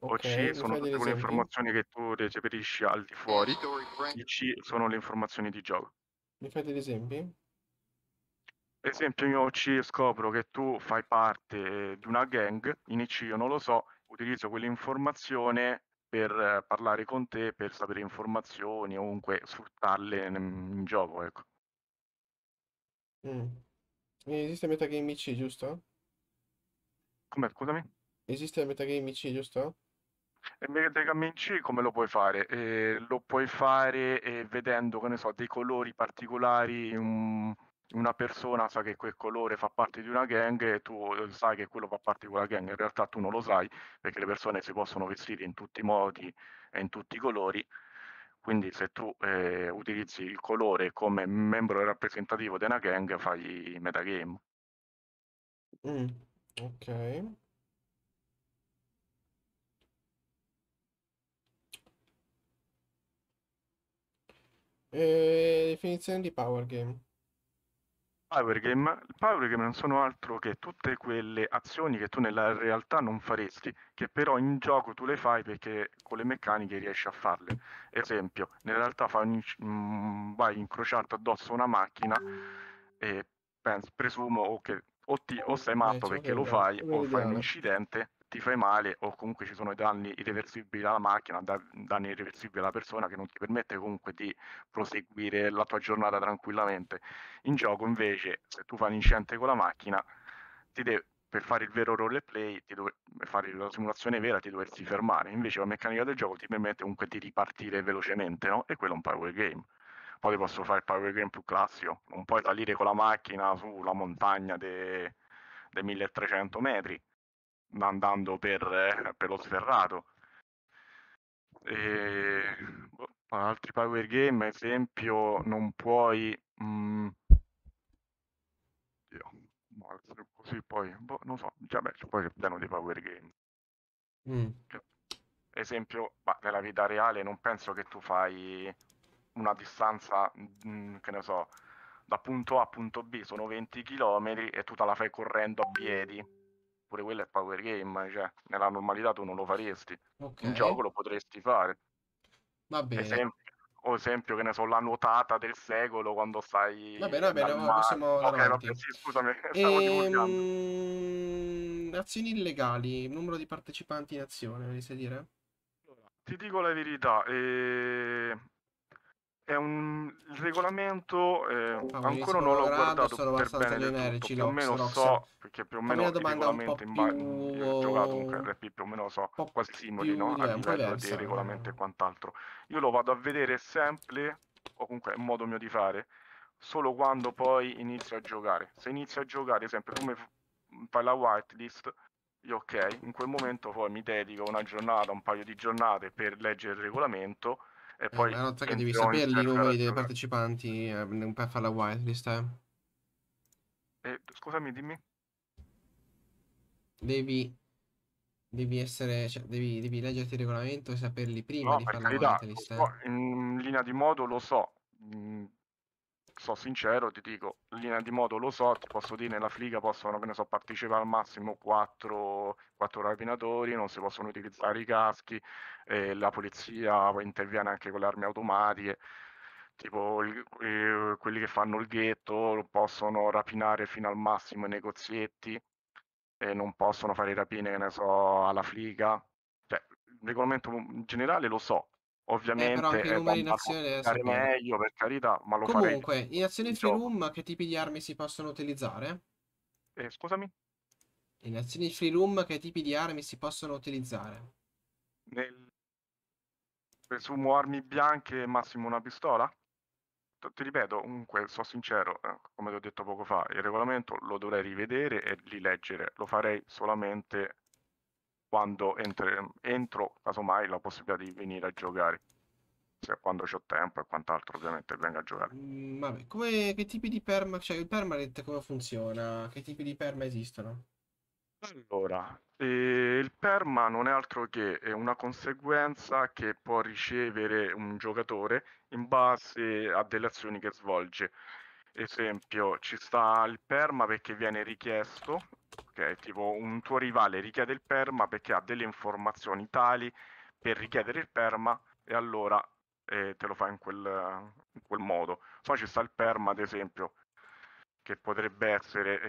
Okay, OC sono tutte quelle informazioni che tu recepisci al di fuori, IC sono le informazioni di gioco. Mi fai degli esempi? esempio, io OC scopro che tu fai parte di una gang, in IC io non lo so, utilizzo quell'informazione per eh, parlare con te, per sapere informazioni o comunque sfruttarle in, gioco, ecco. Mm. Esiste metagame IC, giusto? Come, scusami? Esiste il metagame IC, giusto? Il eh, metagame IC come lo puoi fare? Eh, lo puoi fare eh, vedendo, che ne so, dei colori particolari, un, una persona sa che quel colore fa parte di una gang e tu eh, sai che quello fa parte di quella gang, in realtà tu non lo sai perché le persone si possono vestire in tutti i modi e in tutti i colori, quindi se tu eh, utilizzi il colore come membro rappresentativo di una gang fai metagame. Mm, ok. E eh, definizione di power game power game, il power game non sono altro che tutte quelle azioni che tu nella realtà non faresti, che però in gioco tu le fai perché con le meccaniche riesci a farle. Esempio, nella realtà fai un, mm, vai incrociato addosso a una macchina e penso, presumo o che o, ti, o sei matto eh, perché lo fai o fai un incidente ti fai male o comunque ci sono i danni irreversibili alla macchina, danni irreversibili alla persona che non ti permette comunque di proseguire la tua giornata tranquillamente. In gioco invece, se tu fai un incidente con la macchina, deve, per fare il vero roleplay, dove, per fare la simulazione vera ti dovresti fermare, invece la meccanica del gioco ti permette comunque di ripartire velocemente, no? E quello è un power game poi posso fare il power game più classico, non puoi salire con la macchina sulla montagna dei de 1300 metri, andando per, eh, per lo sferrato. E, boh, altri power game, ad esempio, non puoi... Mh, mm, io, così poi, boh, non so, già beh, poi c'è pieno di power game. Mm. Esempio, bah, nella vita reale non penso che tu fai una distanza, mh, mm, che ne so, da punto A a punto B sono 20 km e tu te la fai correndo a piedi pure quello è power game, eh, cioè nella normalità tu non lo faresti, okay. un gioco lo potresti fare. Va bene. Esempio, o esempio che ne so la nuotata del secolo quando stai va bene va bene ma possiamo okay, avanti sì, scusami stavo ehm... azioni illegali numero di partecipanti in azione mi dire? ti dico la verità eh è un il regolamento eh, ah, ancora non l'ho guardato sono per bene generici, più o meno Rox. so perché più o meno il regolamento in ba- più... ho giocato un RP più o meno so quasi simili no? a livello di regolamento e quant'altro io lo vado a vedere sempre o comunque è un modo mio di fare solo quando poi inizio a giocare se inizio a giocare sempre come fai la whitelist io ok in quel momento poi mi dedico una giornata un paio di giornate per leggere il regolamento e eh, poi eh, nota che devi saperli cioè, i nomi dei cioè partecipanti eh, per fare la whitelist. Eh. Eh, scusami, dimmi. Devi, devi essere, cioè, devi, devi, leggerti il regolamento e saperli prima no, di fare la carità, whitelist. Eh. In linea di modo lo so. Mhmm, sono sincero, ti dico, linea di modo lo so, ti posso dire nella Fliga possono so, partecipare al massimo 4, 4 rapinatori, non si possono utilizzare i caschi, eh, la polizia interviene anche con le armi automatiche, tipo eh, quelli che fanno il ghetto possono rapinare fino al massimo i negozietti e eh, non possono fare rapine, che ne so, alla Fliga. Cioè, il regolamento generale lo so, Ovviamente eh, però anche i numeri in azione meglio per carità, ma lo Comunque, farei. Comunque, in azione free room che tipi di armi si possono utilizzare? Eh, scusami? In azione free room che tipi di armi si possono utilizzare? Nel... Presumo armi bianche, massimo una pistola? ti ripeto, comunque, sono sincero, eh, come ti ho detto poco fa, il regolamento lo dovrei rivedere e rileggere, lo farei solamente quando entre, entro, casomai, la possibilità di venire a giocare. Se quando ho tempo e quant'altro, ovviamente venga a giocare. Mm, vabbè, come, che tipi di perma, cioè il permanent come funziona? Che tipi di perma esistono? Allora, eh, il perma non è altro che una conseguenza che può ricevere un giocatore in base a delle azioni che svolge. Esempio, ci sta il perma perché viene richiesto Ok, tipo un tuo rivale richiede il perma perché ha delle informazioni tali per richiedere il perma e allora eh, te lo fa in quel, in quel modo. Poi ci sta il perma, ad esempio, che potrebbe essere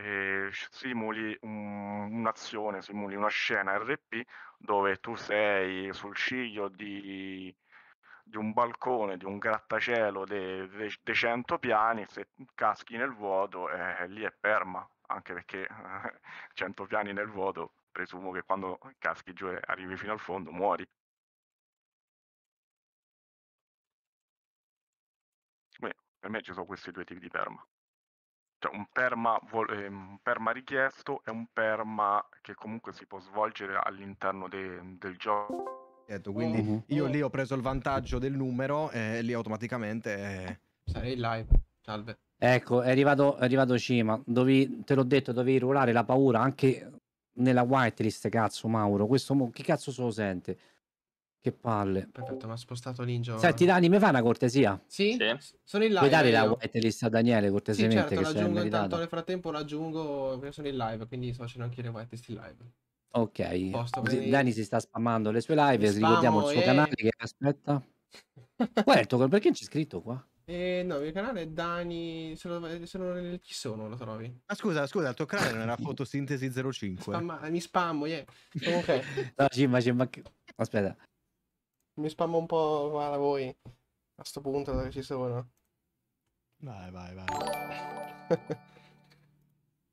eh, simuli un, un'azione, simuli una scena RP dove tu sei sul ciglio di, di un balcone, di un grattacielo di 100 piani, se caschi nel vuoto eh, lì è perma anche perché 100 eh, piani nel vuoto, presumo che quando caschi giù e arrivi fino al fondo muori. Beh, per me ci sono questi due tipi di perma. Cioè un perma, ehm, un perma richiesto e un perma che comunque si può svolgere all'interno de- del gioco. Certo, quindi uh-huh. io lì ho preso il vantaggio del numero eh, e lì automaticamente... Eh, Sarei live, salve. Ecco, è arrivato, è arrivato Cima. Dovevi, te l'ho detto, dovevi ruolare la paura anche nella whitelist, cazzo, Mauro. Questo mo, chi cazzo se lo sente? Che palle. Perfetto, mi ha spostato l'ingio. Senti, Dani, mi fa una cortesia? Sì? sì. Sono in live. Puoi dare io. la whitelist a Daniele, cortesemente, sì, certo, che se Intanto nel frattempo l'aggiungo, perché sono in live, quindi sto facendo anche le whitelist in live. Ok. Posto, Dani si sta spammando le sue live, ricordiamo il suo eh. canale che aspetta. Guarda, perché c'è scritto qua? Eh, no, il mio canale è Dani. Se lo, eh, se non, eh, chi sono lo trovi? Ma scusa, scusa, il tuo canale non era Fotosintesi 05. Spamma, mi spammo, yeah. Comunque. no, Cimma, Cimma. Aspetta. Mi spammo un po' qua da voi. A sto punto dove ci sono. Vai, vai, vai.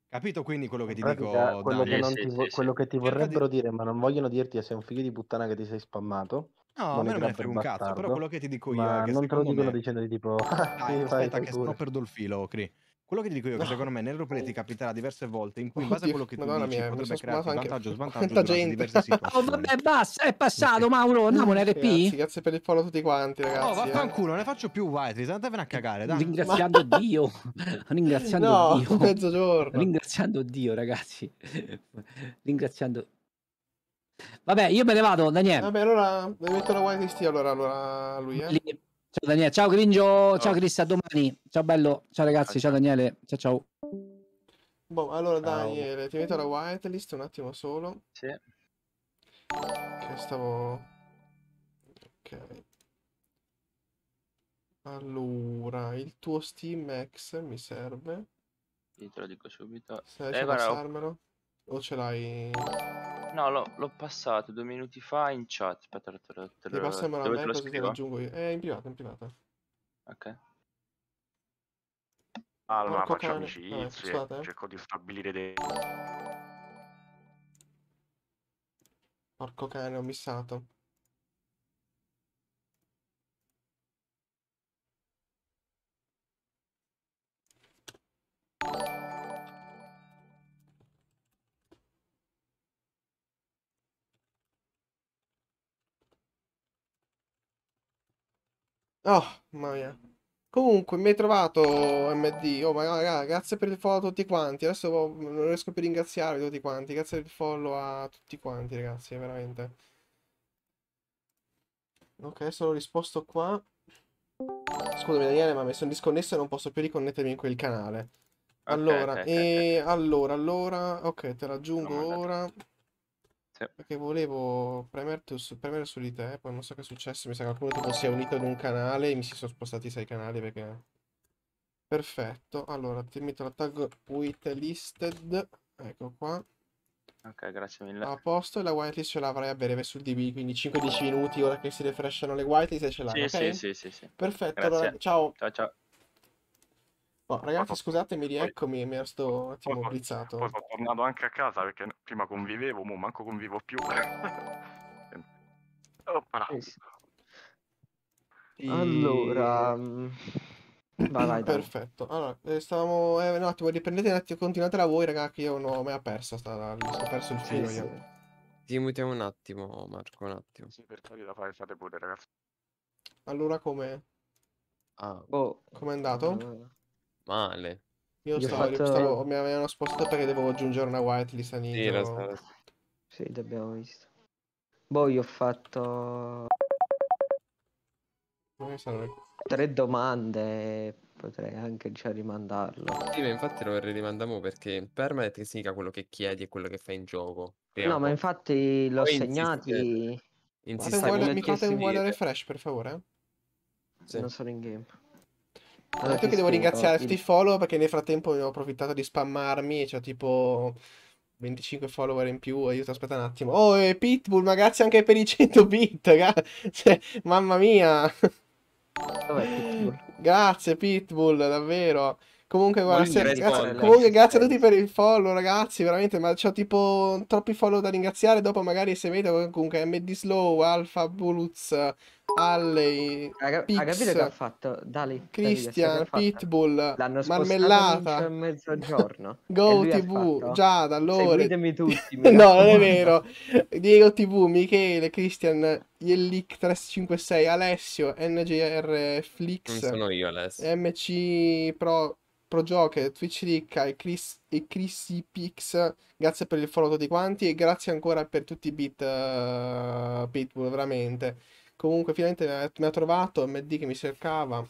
Capito quindi quello che ti pratica, dico? Quello, che, sì, ti, sì, quello che ti vorrebbero dire, ma non vogliono dirti se sei un figlio di puttana che ti sei spammato No, non a me non me ne frega un bastardo, cazzo, però quello che ti dico io è che non te lo dico me... dicendo di tipo ah, Dai, aspetta che sto perdo il filo, Cri. Quello che ti dico io è che secondo me nel roleplay ti capiterà diverse volte in cui in base a quello che tu Madonna dici mia, potrebbe un vantaggio o svantaggio durante diverse oh, situazioni. Oh vabbè, basta, è passato Mauro, andiamo nel RP? Ragazzi, grazie per il follow tutti quanti, oh, ragazzi. Oh, vaffanculo, eh. non ne faccio più White, andatevene a cagare, dai. Ringraziando Ma... Dio. Ringraziando no, Dio. mezzogiorno. Ringraziando Dio, ragazzi. Ringraziando Vabbè, io me ne vado, Daniele. Vabbè, allora mi metto la guardia Cristi, allora, allora lui. Eh. Ciao Daniele, ciao Gringio, ciao, ciao Cristi, a domani. Ciao bello, ciao ragazzi, ciao, ciao Daniele, ciao ciao. Boh, allora Daniele, ti metto la whitelist un attimo solo. Sì. Che stavo... Ok. Allora, il tuo Steam X mi serve. Io te lo dico subito. Se eh, guarda, o ce l'hai? No, l'ho passato due minuti fa in chat. Aspetta, te lo, te lo, passamelo a me eh, così ti raggiungo io. È eh, in privata, in privata. Ok. Allora, Marco faccio cane. amicizie, eh, eh. cerco di stabilire dei... Porco cane, ho missato. Oh, mamma mia. Comunque, mi hai trovato, MD. Oh, ma raga, grazie per il follow a tutti quanti. Adesso non riesco più a ringraziarvi tutti quanti. Grazie per il follow a tutti quanti, ragazzi, veramente. Ok, adesso l'ho risposto qua. Scusami, Daniele, ma mi sono disconnesso e non posso più riconnettermi in quel canale. Allora, okay, e okay. allora, allora... Ok, te raggiungo ora. Sì. Perché volevo su, premere su di te, poi non so che è successo, mi sa che qualcuno tipo si è unito ad un canale e mi si sono spostati sei canali perché... Perfetto, allora ti metto la tag whitelisted, ecco qua. Ok, grazie mille. A posto, e la whitelist ce l'avrai a breve sul DB, quindi 5-10 minuti ora che si refreshano le whitelist e ce l'hai, sì, okay? sì, sì, sì, sì, Perfetto, allora, ciao. Ciao, ciao. No, ragazzi, scusatemi, rieccomi, mi ero sto un attimo poi, blizzato. Poi sono tornato anche a casa perché prima convivevo, mo manco convivo più. Eh, Oppala. Eh allora... Mm, vai, vai, Perfetto. Allora, eh, stavamo... Eh, un attimo, riprendete un attimo, continuatela voi, raga, che io non ho mai persa, sta... ho perso il filo sì, io. Sì. Ti mutiamo un attimo, Marco, un attimo. Sì, per carità, fare fate pure, ragazzi. Allora come? Ah, boh. Com'è andato? Uh male. Io, io stavo, fatto... stavo, mi avevano spostato perché devo aggiungere una whitelist a Sì, la stavo... sì, l'abbiamo visto. Boh, io ho fatto... Tre domande, potrei anche già rimandarlo. Sì, ma infatti lo rimandiamo perché permanent significa quello che chiedi e quello che fai in gioco. Prima no, ma infatti l'ho segnato. Insistente. Insistente. Mi fate un vuole refresh, per favore? Sì. Non sono in game. Ah, Tanto eh, che devo ringraziare tutti i follow perché nel frattempo mi ho approfittato di spammarmi, e cioè tipo 25 follower in più, aiuto, aspetta un attimo. Oh, e Pitbull, ma grazie anche per i 100 bit, raga. Cioè, mamma mia. Vabbè, Grazie Pitbull, davvero. Comunque, guarda, se, grazie, comunque grazie, a tutti per il follow, ragazzi. Veramente, ma c'ho tipo troppi follow da ringraziare. Dopo, magari se vedo comunque MD Slow, Alpha Buluz, Alley, ha, Pix, ha capito che ha fatto? Dali, Christian, Pitbull, Marmellata, mezzogiorno. Go TV, Giada, Lore. Tutti, no, non è vero. Diego TV, Michele, Christian, Yellick 356 Alessio, NGR Flix. sono io Alessio. MC Pro, Pro Joker, Twitch Ricca e, Chris, e Chrissy Pix. Grazie per il follow a tutti quanti e grazie ancora per tutti i beat, uh, eh, Pitbull, veramente. Comunque, finalmente mi ha trovato MD che mi cercava.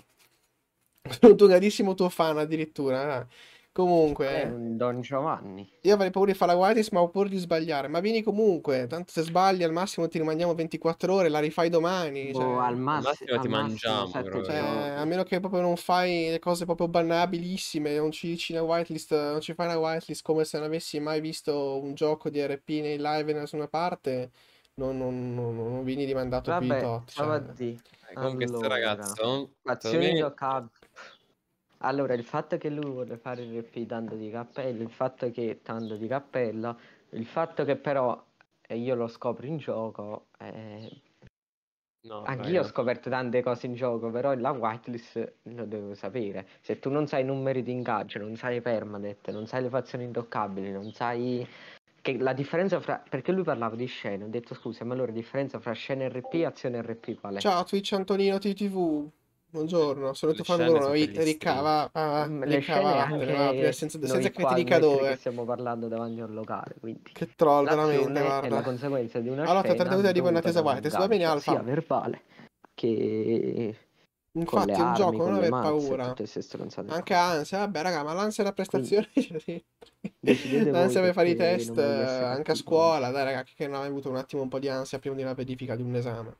Sono un tuo grandissimo tuo fan addirittura. Eh. Comunque, eh, Don Giovanni. Io avrei paura di fare la whitelist, ma ho paura di sbagliare. Ma vieni comunque, tanto se sbagli al massimo ti rimaniamo 24 ore, la rifai domani. Boh, cioè. al, massi- al massimo ti mangiamo. Massimo, cioè, eh, a meno che proprio non fai le cose proprio bannabilissime, non ci dici una whitelist, non ci fai una whitelist come se non avessi mai visto un gioco di RP nei live da nessuna parte non, non, non, non vieni rimandato Vabbè, più tot. Cioè. Avanti. Eh, comunque allora, ragazzo... Azioni giocabili. Allora, il fatto che lui vuole fare il RP tanto di cappello, il fatto che tanto di cappello, il fatto che però io lo scopro in gioco... Eh, No, Anch'io ho scoperto tante cose in gioco, però la whitelist lo devo sapere. Se tu non sai i numeri di ingaggio, non sai i permanent, non sai le fazioni intoccabili, non sai che la differenza fra perché lui parlava di scene ho detto scusa ma allora la differenza fra scene RP e azione RP qual è? ciao Twitch Antonino TTV buongiorno sono il tuo fan numero ricava le ricava mm, anche, senza, senza critica dove stiamo parlando davanti a un locale quindi che troll veramente guarda è la conseguenza di una allora, scena allora trattativa di buona attesa guarda sta bene alfa sia verbale che Infatti è un gioco, non aver paura. Anche Ansia, vabbè raga, ma l'ansia è la prestazione. Quindi... l'ansia per fare i test eh, anche a scuola, dai raga, che non hai avuto un attimo un po' di ansia prima di una verifica di un esame.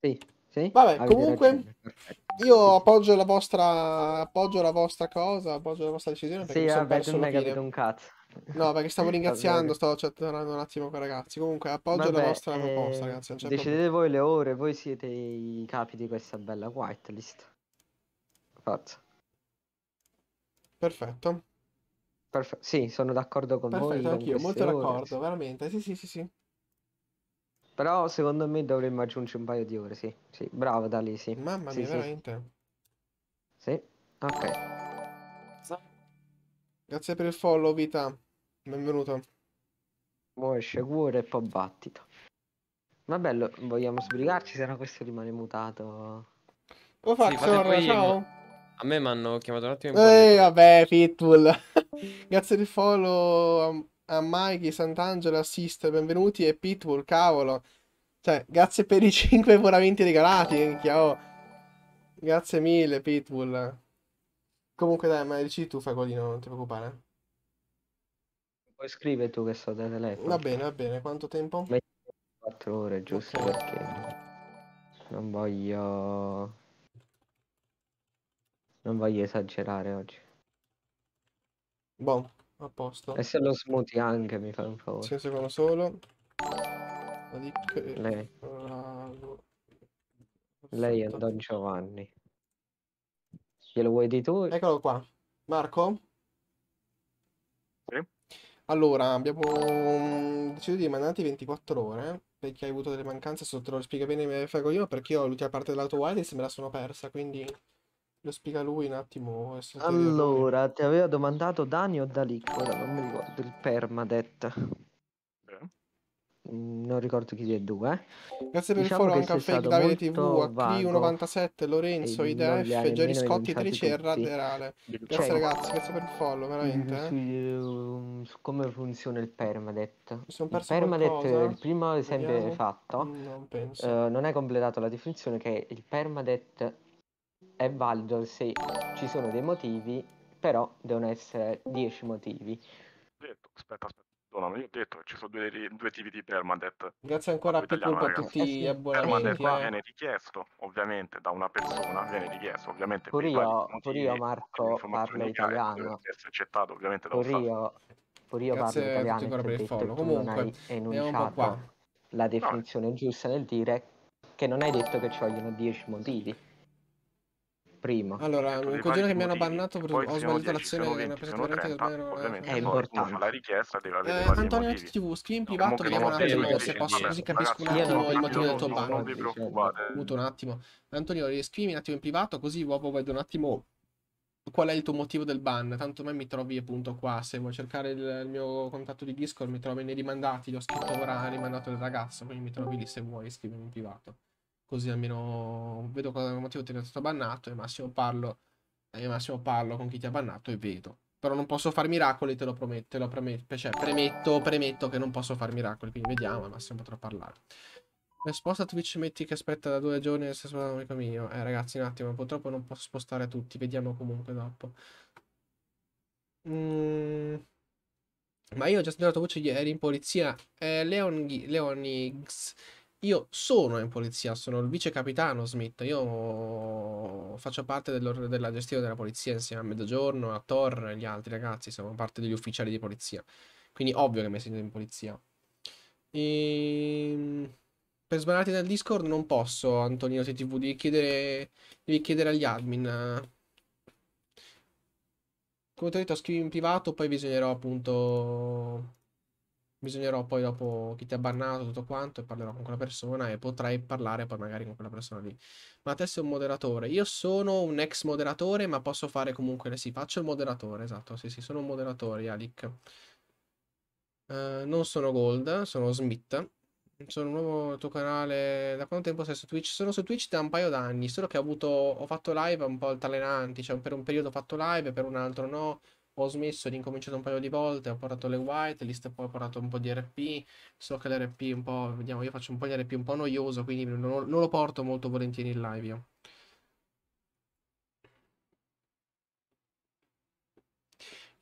Sì, sì. Vabbè, Avete comunque io appoggio la vostra appoggio la vostra cosa, appoggio la vostra decisione perché sì, mi sono vabbè, perso non hai capito un cazzo. No, perché stavo ringraziando, stavo chatterando un attimo con i ragazzi. Comunque, appoggio Vabbè, la vostra eh, proposta, ragazzi. decidete problema. voi le ore, voi siete i capi di questa bella whitelist. Fatto. Perfetto. Perfe- sì, sono d'accordo con Perfetto, voi. Perfetto, anch'io, molto ore. d'accordo, veramente. Sì, sì, sì, sì. Però secondo me dovremmo aggiungere un paio di ore, sì. Sì, bravo Dali, sì. Mamma mia, sì, veramente. sì. Ok. Grazie per il follow, Vita. Benvenuto. Boh, esce cura e poi battito. Ma bello, vogliamo sbrigarci, se no questo rimane mutato. Oh, Faxor, sì, ciao. Io... A me mi hanno chiamato un attimo. Ehi, vabbè, Pitbull. Grazie per il follow a, a Mikey, Sant'Angelo, Assist, benvenuti e Pitbull, cavolo. Cioè, grazie per i 5 abbonamenti regalati, minchia, eh, oh. Grazie mille, Pitbull. Comunque dai, ma decidi tu, Fagolino, non ti preoccupare. Poi scrive tu che sto da telefono. Va bene, va bene, quanto tempo? 4 ore, giusto okay. perché non voglio... Non voglio esagerare oggi. Boh, a posto. E se lo smuti anche mi fa un favore. Sì, un secondo solo. Lei. Lei è Don Giovanni. Glielo vuoi di tu? Eccolo qua. Marco? Sì. Allora, abbiamo mm, deciso di mandarti 24 ore perché hai avuto delle mancanze, se te lo spiega bene io perché io l'ultima parte dell'auto e se me la sono persa, quindi lo spiega lui un attimo. Allora, ti aveva domandato Dani o Dalic, ora non mi ricordo, il permadet. Mm, non ricordo chi dei due. Grazie per diciamo il follow anche a Fake Davide TV, a Clio 97, Lorenzo, IDF, Jerry Scotti, Trici e Radderale. Grazie cioè, ragazzi, grazie per il follow, veramente. Eh? Um, su, come funziona il permadet. Il permadet, il primo esempio Vediamo. fatto, mm, non, penso. Eh, non è completato la definizione che il permadet è valido se ci sono dei motivi, però devono essere 10 motivi. Aspetta, aspetta. No, io ho detto, che ci sono due, due tipi di permadeath. Grazie ancora a Pippo per tutti gli eh abbonamenti. Il permadeath eh. viene richiesto, ovviamente, da una persona, viene richiesto, ovviamente, Pur io, per io Marco parlo italiano. Eh, essere accettato, ovviamente, da un un pur io parlo italiano. Grazie ancora per il follow. Comunque, andiamo un po' qua. La definizione no. giusta nel dire che non hai detto che ci vogliono 10 motivi primo. Allora, ecco, un cugino che mi hanno bannato per ho sbagliato l'azione È importante. La richiesta deve avere eh, Antonio TV, scrivi in privato, vediamo un attimo se posso, così capisco un attimo il motivo del tuo banno. Non vi preoccupate. Un attimo. Antonio, scrivi un attimo in privato, così uovo vedo un attimo qual è il tuo motivo del ban. Tanto mai mi trovi appunto qua. Se vuoi cercare il, il mio contatto di Discord, mi trovi nei rimandati. L'ho scritto ora rimandato il ragazzo. Quindi mi trovi lì se vuoi, scrivimi in privato così almeno vedo cosa è motivo che ti è stato bannato e massimo parlo e massimo parlo con chi ti ha bannato e vedo però non posso fare miracoli te lo prometto te lo prometto cioè premetto premetto che non posso fare miracoli quindi vediamo al massimo potrò parlare eh, Sposta Twitch, metti che aspetta da due giorni nel stesso amico mio. Eh, ragazzi, un attimo, purtroppo non posso spostare tutti, vediamo comunque dopo. Mm. Ma io ho già sentito la tua voce ieri in polizia. Eh, Leon, Leonix io sono in polizia, sono il vice capitano Smith, io faccio parte della gestione della polizia insieme a Mezzogiorno, a Thor e gli altri ragazzi, siamo parte degli ufficiali di polizia. Quindi ovvio che mi sento in polizia. E... Ehm, per sbanarti dal Discord non posso, Antonino TTV, devi chiedere, devi chiedere agli admin. Come ti ho detto, scrivi in privato, poi bisognerò appunto bisognerò poi dopo chi ti ha bannato tutto quanto e parlerò con quella persona e potrei parlare poi magari con quella persona lì. Ma te sei un moderatore. Io sono un ex moderatore, ma posso fare comunque le sì, faccio il moderatore, esatto. Sì, sì, sono un moderatore, Alic. Uh, non sono Gold, sono Smith. Sono nuovo nel tuo canale. Da quanto tempo sei su Twitch? Sono su Twitch da un paio d'anni, solo che ho avuto ho fatto live un po' altalenanti, cioè per un periodo ho fatto live, per un altro no ho smesso ho incominciare un paio di volte, ho portato le whitelist, poi ho portato un po' di RP, so che l'RP un po', vediamo, io faccio un po' di RP un po' noioso, quindi non, non lo porto molto volentieri in live io.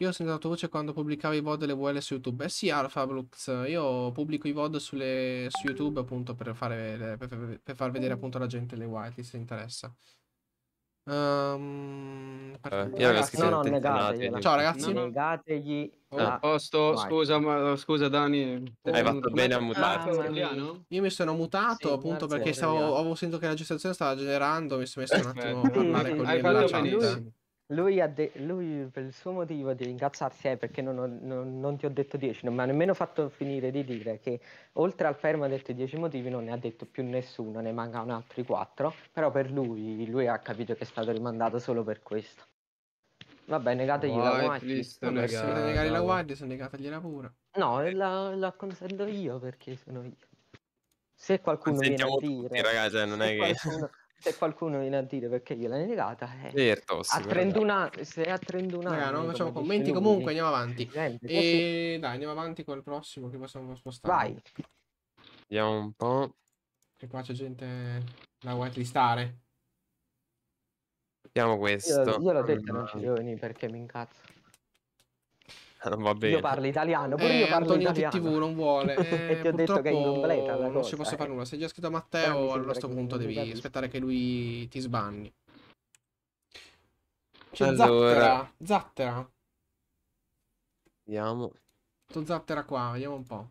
Io ho sentito la tua voce quando pubblicavo i VOD e le VL su YouTube. Eh sì, Alphablux, io pubblico i VOD sulle, su YouTube appunto per, fare, per, per, per far vedere mm. appunto alla gente le whitelist se interessa. Um, eh, io ragazzi, no, no, negategli. Ciao ragazzi. Negategli. Oh. La... Ah, posto, scusa, ma, scusa Dani. Hai fatto non... bene a mutarti. Ah, io mi sono mutato sì, appunto perché stavo, avevo sentito che la gestazione stava generando, mi sono messo un attimo a parlare con lui. Lui, de- lui, per il suo motivo di incazzarsi è eh, perché non, ho, non, non ti ho detto 10, non mi ha nemmeno fatto finire di dire che oltre al fermo ha detto i 10 motivi, non ne ha detto più nessuno, ne mancano altri 4, però per lui, lui ha capito che è stato rimandato solo per questo. Vabbè, negategli Why, la guardia. Non è possibile negare la guardia, se negategliela pure. No, la, la consento io perché sono io. Se qualcuno Sentiamo viene a dire... Tutti, ragazzi, cioè, non è che... Qualcuno se qualcuno viene a dire perché gliel'hai negata, eh, certo, sì, a 31 anni, se a 31 anni, non facciamo commenti. Lui, comunque, andiamo avanti. Gente, e così. dai, andiamo avanti col prossimo. Che possiamo spostare? Vai, vediamo un po'. Che qua c'è gente da whitelistare. Vediamo questo. Io, io l'ho detto, non ci devo venire perché mi incazzo non va bene. Io parlo italiano, pure eh, io parlo Antonio italiano. TV non vuole. Eh, e ti ho detto che è incompleta la cosa. Non ci posso eh. fare nulla. Se è già scritto Matteo, a questo punto devi capisco. aspettare che lui ti sbanni. C'è allora. Zattera. Zattera. Vediamo. Sto Zattera qua, vediamo un po'.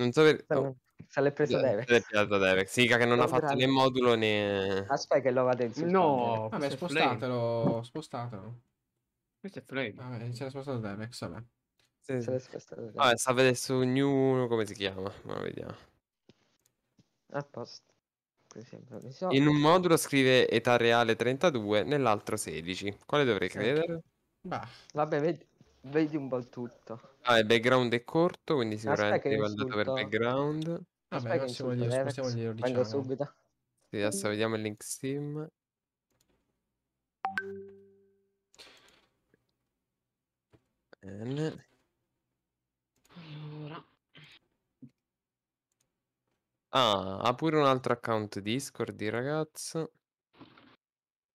Non so per... Oh. Se l'è presa Devex. Se Devex. Siga che non ha fatto né modulo né... Aspetta che lo vado in No. Vabbè, ah, spostatelo. Spostatelo. Questo è Flame. Ah, eh, vabbè, c'è la risposta da Devex, vabbè. Sì, sì. Ah, sta a vedere su New... come si chiama, ma vediamo. A posto. So. In un modulo scrive età reale 32, nell'altro 16. Quale dovrei credere? Bah. Vabbè, vedi, vedi, un po' il tutto. Ah, il background è corto, quindi sicuramente va andato per background. Vabbè, non possiamo dire, dire, diciamo. subito. Sì, adesso vediamo il link Steam. Bene. Allora. Ah, ha pure un altro account Discord, di ragazzo.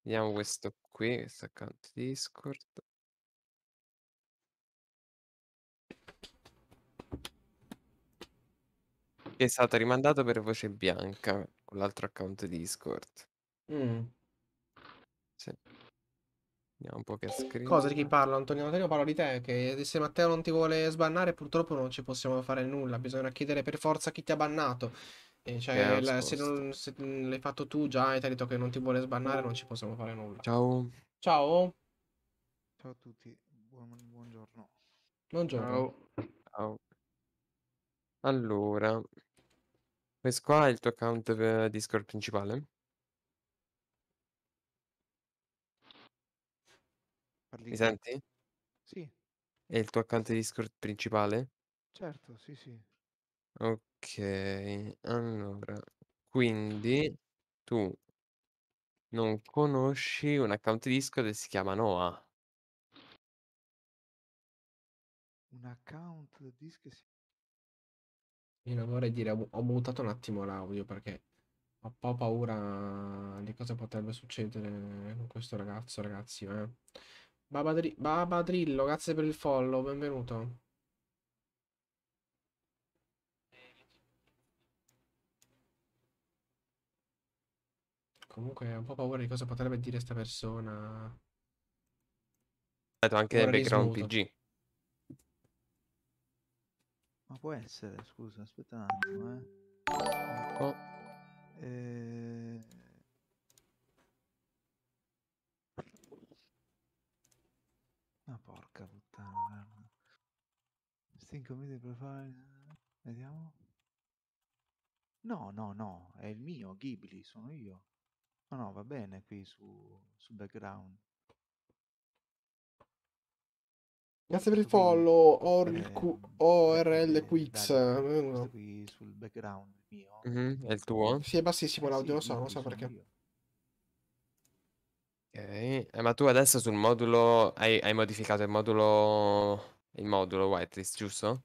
Vediamo questo qui, questo account Discord. Che è stato rimandato per voce bianca con l'altro account Discord. Mm. Sì. Vediamo un po' che scrive. Cosa di chi parla? Antonio Matteo parlo di te, che se Matteo non ti vuole sbannare purtroppo non ci possiamo fare nulla, bisogna chiedere per forza chi ti ha bannato. E eh, cioè, eh, la, se, non, se l'hai fatto tu già e ti ha detto che non ti vuole sbannare non ci possiamo fare nulla. Ciao. Ciao. Ciao a tutti, Buon, buongiorno. Buongiorno. Ciao. Ciao. Allora, questo qua è il tuo account eh, Discord principale? Parli Mi di... senti? Sì, È il tuo account Discord principale? certo, sì, sì. Ok, allora, quindi tu non conosci un account Discord che si chiama Noah. Un account Discord sì. Io vorrei dire, ho mutato un attimo l'audio perché ho un po' paura di cosa potrebbe succedere con questo ragazzo, ragazzi. eh. Babatri Babatrillo, grazie per il follow, benvenuto. Comunque ho un po' paura di cosa potrebbe dire sta persona. Anche nel background smuto. PG. Ma può essere, scusa, aspetta un attimo, eh. Oh. Eh... Interesting community profile. Vediamo. No, no, no, è il mio, Ghibli, sono io. No, no, va bene qui su, su background. Grazie per il follow, or eh, Q- eh, ORL Quiz. Eh, questo qui sul background mio. Mm-hmm, è il tuo? Sì, è bassissimo eh, l'audio, sì, lo so, non so perché. Io. Ok, eh, ma tu adesso sul modulo hai, hai modificato il modulo il modulo whitelist, giusto?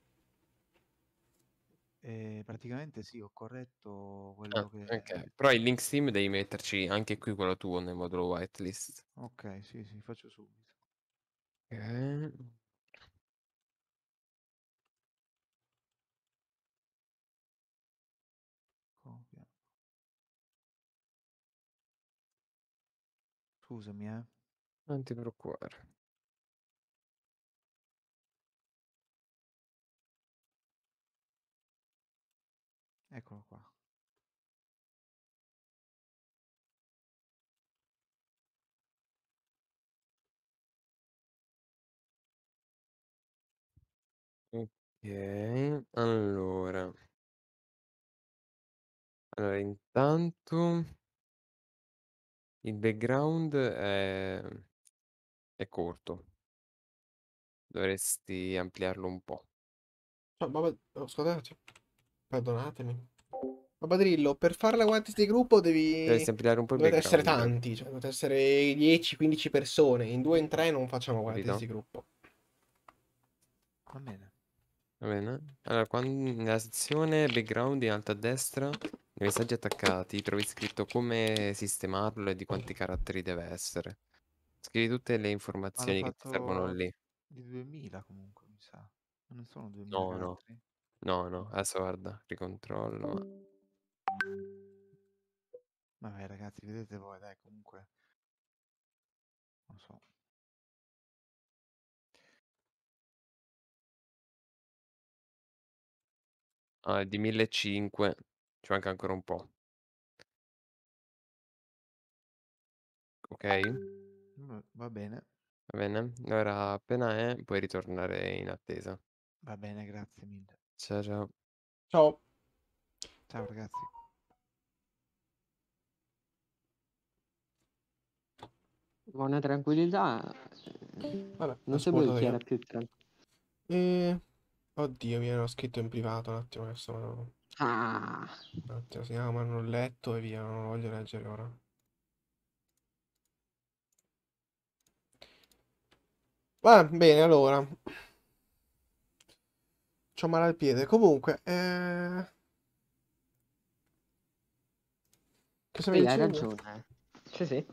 Eh, praticamente sì, ho corretto quello ah, che... Okay. Però il link stream devi metterci anche qui quello tuo nel modulo whitelist. Ok, sì, sì, faccio subito. Ok. Copia. Scusami, eh. Non ti preoccupare. allora. Allora intanto il background è è corto. Dovresti ampliarlo un po'. Ciao, Baba- oh, scusate, cioè, perdonatemi. Babadrillo, per fare la guardia di gruppo devi... Dovresti ampliare un po' il Dovete essere tanti, cioè dovete essere 10-15 persone. In due in tre non facciamo guardia capito? di gruppo. Va bene. Va bene. Allora, quando, nella sezione background in alto a destra, nei messaggi attaccati, trovi scritto come sistemarlo e di quanti caratteri deve essere. Scrivi tutte le informazioni che ti servono lì. Di 2000 comunque, mi sa. Non sono 2000 No, no. No, no. Adesso guarda, ricontrollo. Vabbè ragazzi, vedete voi, dai, comunque. Non so. Ah, è di 1500, ci manca ancora un po'. Ok? Va bene. Va bene, allora appena è, puoi ritornare in attesa. Va bene, grazie mille. Ciao ciao. Ciao. Ciao ragazzi. Buona tranquillità. Eh, Vabbè, non sapevo chi era più tranquillo. E... Eh, Oddio, mi hanno scritto in privato un attimo che sono... Ah, Un attimo, si chiama, non ho letto e via, non lo voglio leggere ora. Va bene, allora. C'ho male al piede. Comunque, eh... Cosa mi sì, hai dicendo? ragione. Sì, sì,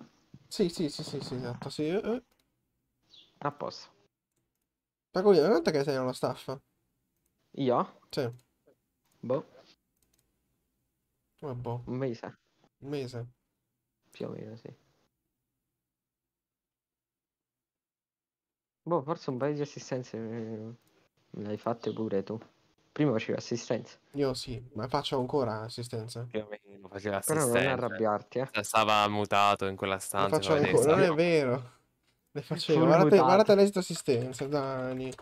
Sì, sì, sì, sì, sì, esatto, sì. eh, eh. a posto. non è che sei una staffa. Io? Sì. Boh. Come boh? Un mese. Un mese. Più o meno, sì. Boh, forse un paio di assistenze me eh, me hai fatte pure tu. Prima facevi assistenza. Io sì, ma faccio ancora assistenza. Più o meno faceva Però non assistenza. arrabbiarti, eh. Cioè, stava mutato in quella stanza. ancora, non è vero. Le facevo. Guardate, guardate l'esito assistenza, Dani.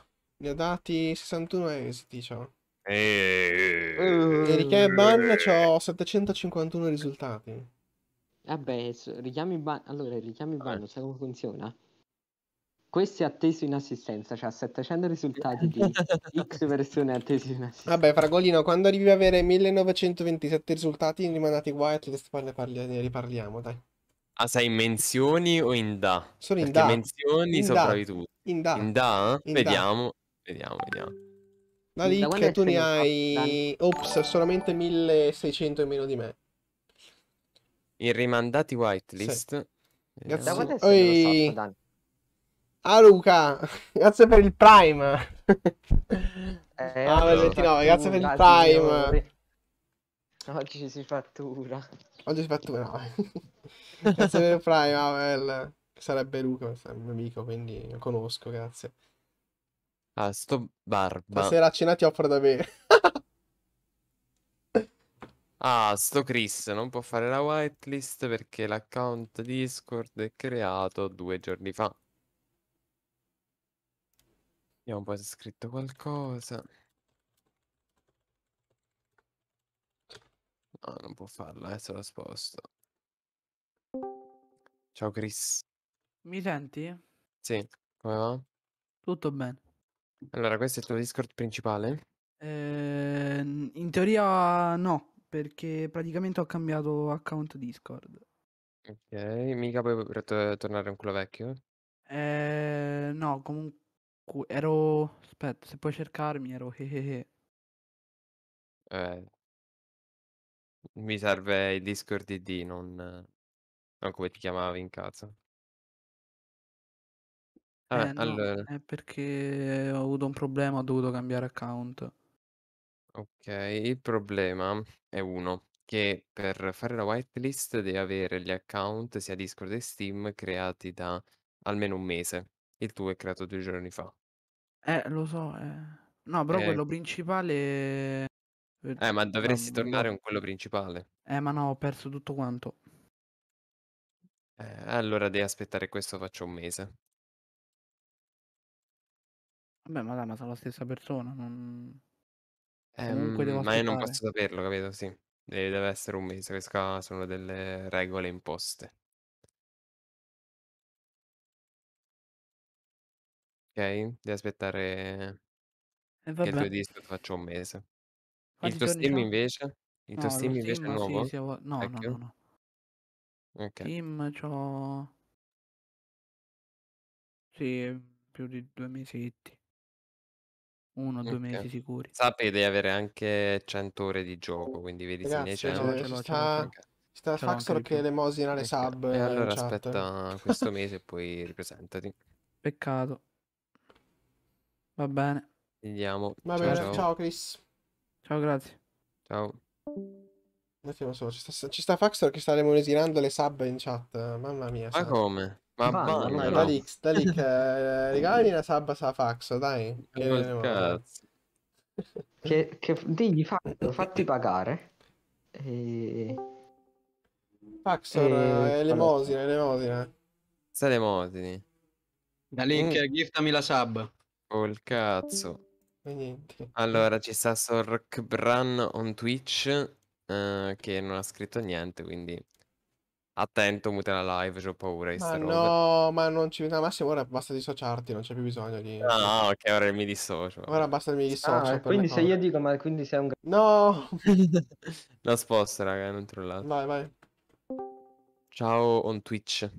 Li ha dati 61 esiti, ciao. E... e richiami ban ho 751 risultati. Vabbè, richiami ban. Allora, richiami ban, eh. sai come funziona? Questo è atteso in assistenza, cioè 700 risultati di X persone attesi in assistenza. Vabbè, Fragolino, quando arrivi ad avere 1927 risultati rimandati qua e tutte queste parli, parli, ne riparliamo, dai. Ah, sei menzioni o in da? Sono in Perché da. menzioni in sopravvi da. In da. In da? Eh? In Vediamo. Vediamo, vediamo. La ricca, tu ne hai... Ops, solamente 1600 in meno di me. I rimandati whitelist. Sì. Eh, grazie. Oi. So, ah Luca, grazie per il Prime. eh, ah, allora, grazie per il Prime. Oggi si fattura. Oggi si fattura. grazie per il Prime, Avel. Sarebbe Luca, sarebbe un amico, quindi lo conosco, grazie. Ah, sto barba. Stasera a cena ti offro da bere. ah, sto Chris non può fare la whitelist perché l'account Discord è creato due giorni fa. Vediamo un po' se è scritto qualcosa. No, non può farla, adesso eh, la sposto. Ciao Chris. Mi senti? Sì, come va? Tutto bene. Allora, questo è il tuo Discord principale? Eh, in teoria no, perché praticamente ho cambiato account Discord. Ok, mica puoi t- tornare un culo vecchio? Eh, no, comunque ero... Aspetta, se puoi cercarmi ero... Eh, mi serve il Discord DD, non... non come ti chiamavi in casa. Eh, Eh, no, allora. è perché ho avuto un problema, ho dovuto cambiare account. Ok, il problema è uno, che per fare la whitelist devi avere gli account sia Discord che Steam creati da almeno un mese. Il tuo è creato due giorni fa. Eh, lo so, eh. No, però Eh quello principale, Eh, eh ma dovresti non tornare l'ho con quello principale. Eh, ma no, ho perso tutto quanto. Eh, allora devi aspettare questo faccio un mese. Beh, ma dai, ma sono la stessa persona. Non... Eh, Comunque devo ma io non posso saperlo, capito? Sì. Deve, essere un mese. Queste sono delle regole imposte. Ok? Devi aspettare eh, che il tuo vabbè. disco un mese. Il tuo giorni Steam c'ho? invece? Il tuo No, lo Steam invece è Steam sì, nuovo? sì, ho- no, no, no, Vecchio? no. Ok. Steam c'ho... Sì, più di due mesetti uno o due mesi sicuri. Sapete di avere anche 100 ore di gioco, quindi vedi se ne c'è. Cioè, sta, sta Faxor che elemosina le sub. E eh, allora aspetta questo mese e poi ripresentati. Peccato. Va bene. Andiamo. Va ciao, bene, ciao. ciao Chris. Ciao, grazie. Ciao. Un attimo solo, ci sta, sta Faxor che sta elemosinando le sub in chat. Mamma mia. Ma sub. come? Ma vai, vai, da lì, da lì, eh, regali la sabba Safaxo, dai. Che, cazzo. che, che digli Faxo, fatti pagare. E... Faxor, e... Eh, elemosina, elemosina. Senza elemosini. Da link, mm. giftami la sub. Col cazzo. Niente. Allora, ci sta Sorkbran on Twitch, uh, che non ha scritto niente, quindi... Attento, mute la live, ho paura Ma no, robe. ma non ci vediamo. Massimo, ora basta dissociarti, non c'è più bisogno di... No, ah, no, ok, ora mi dissocio. Ora basta mi dissocio. Ah, quindi se io dico, ma quindi sei un... No! la sposta, raga, non trollate. Vai, vai. Ciao on Twitch.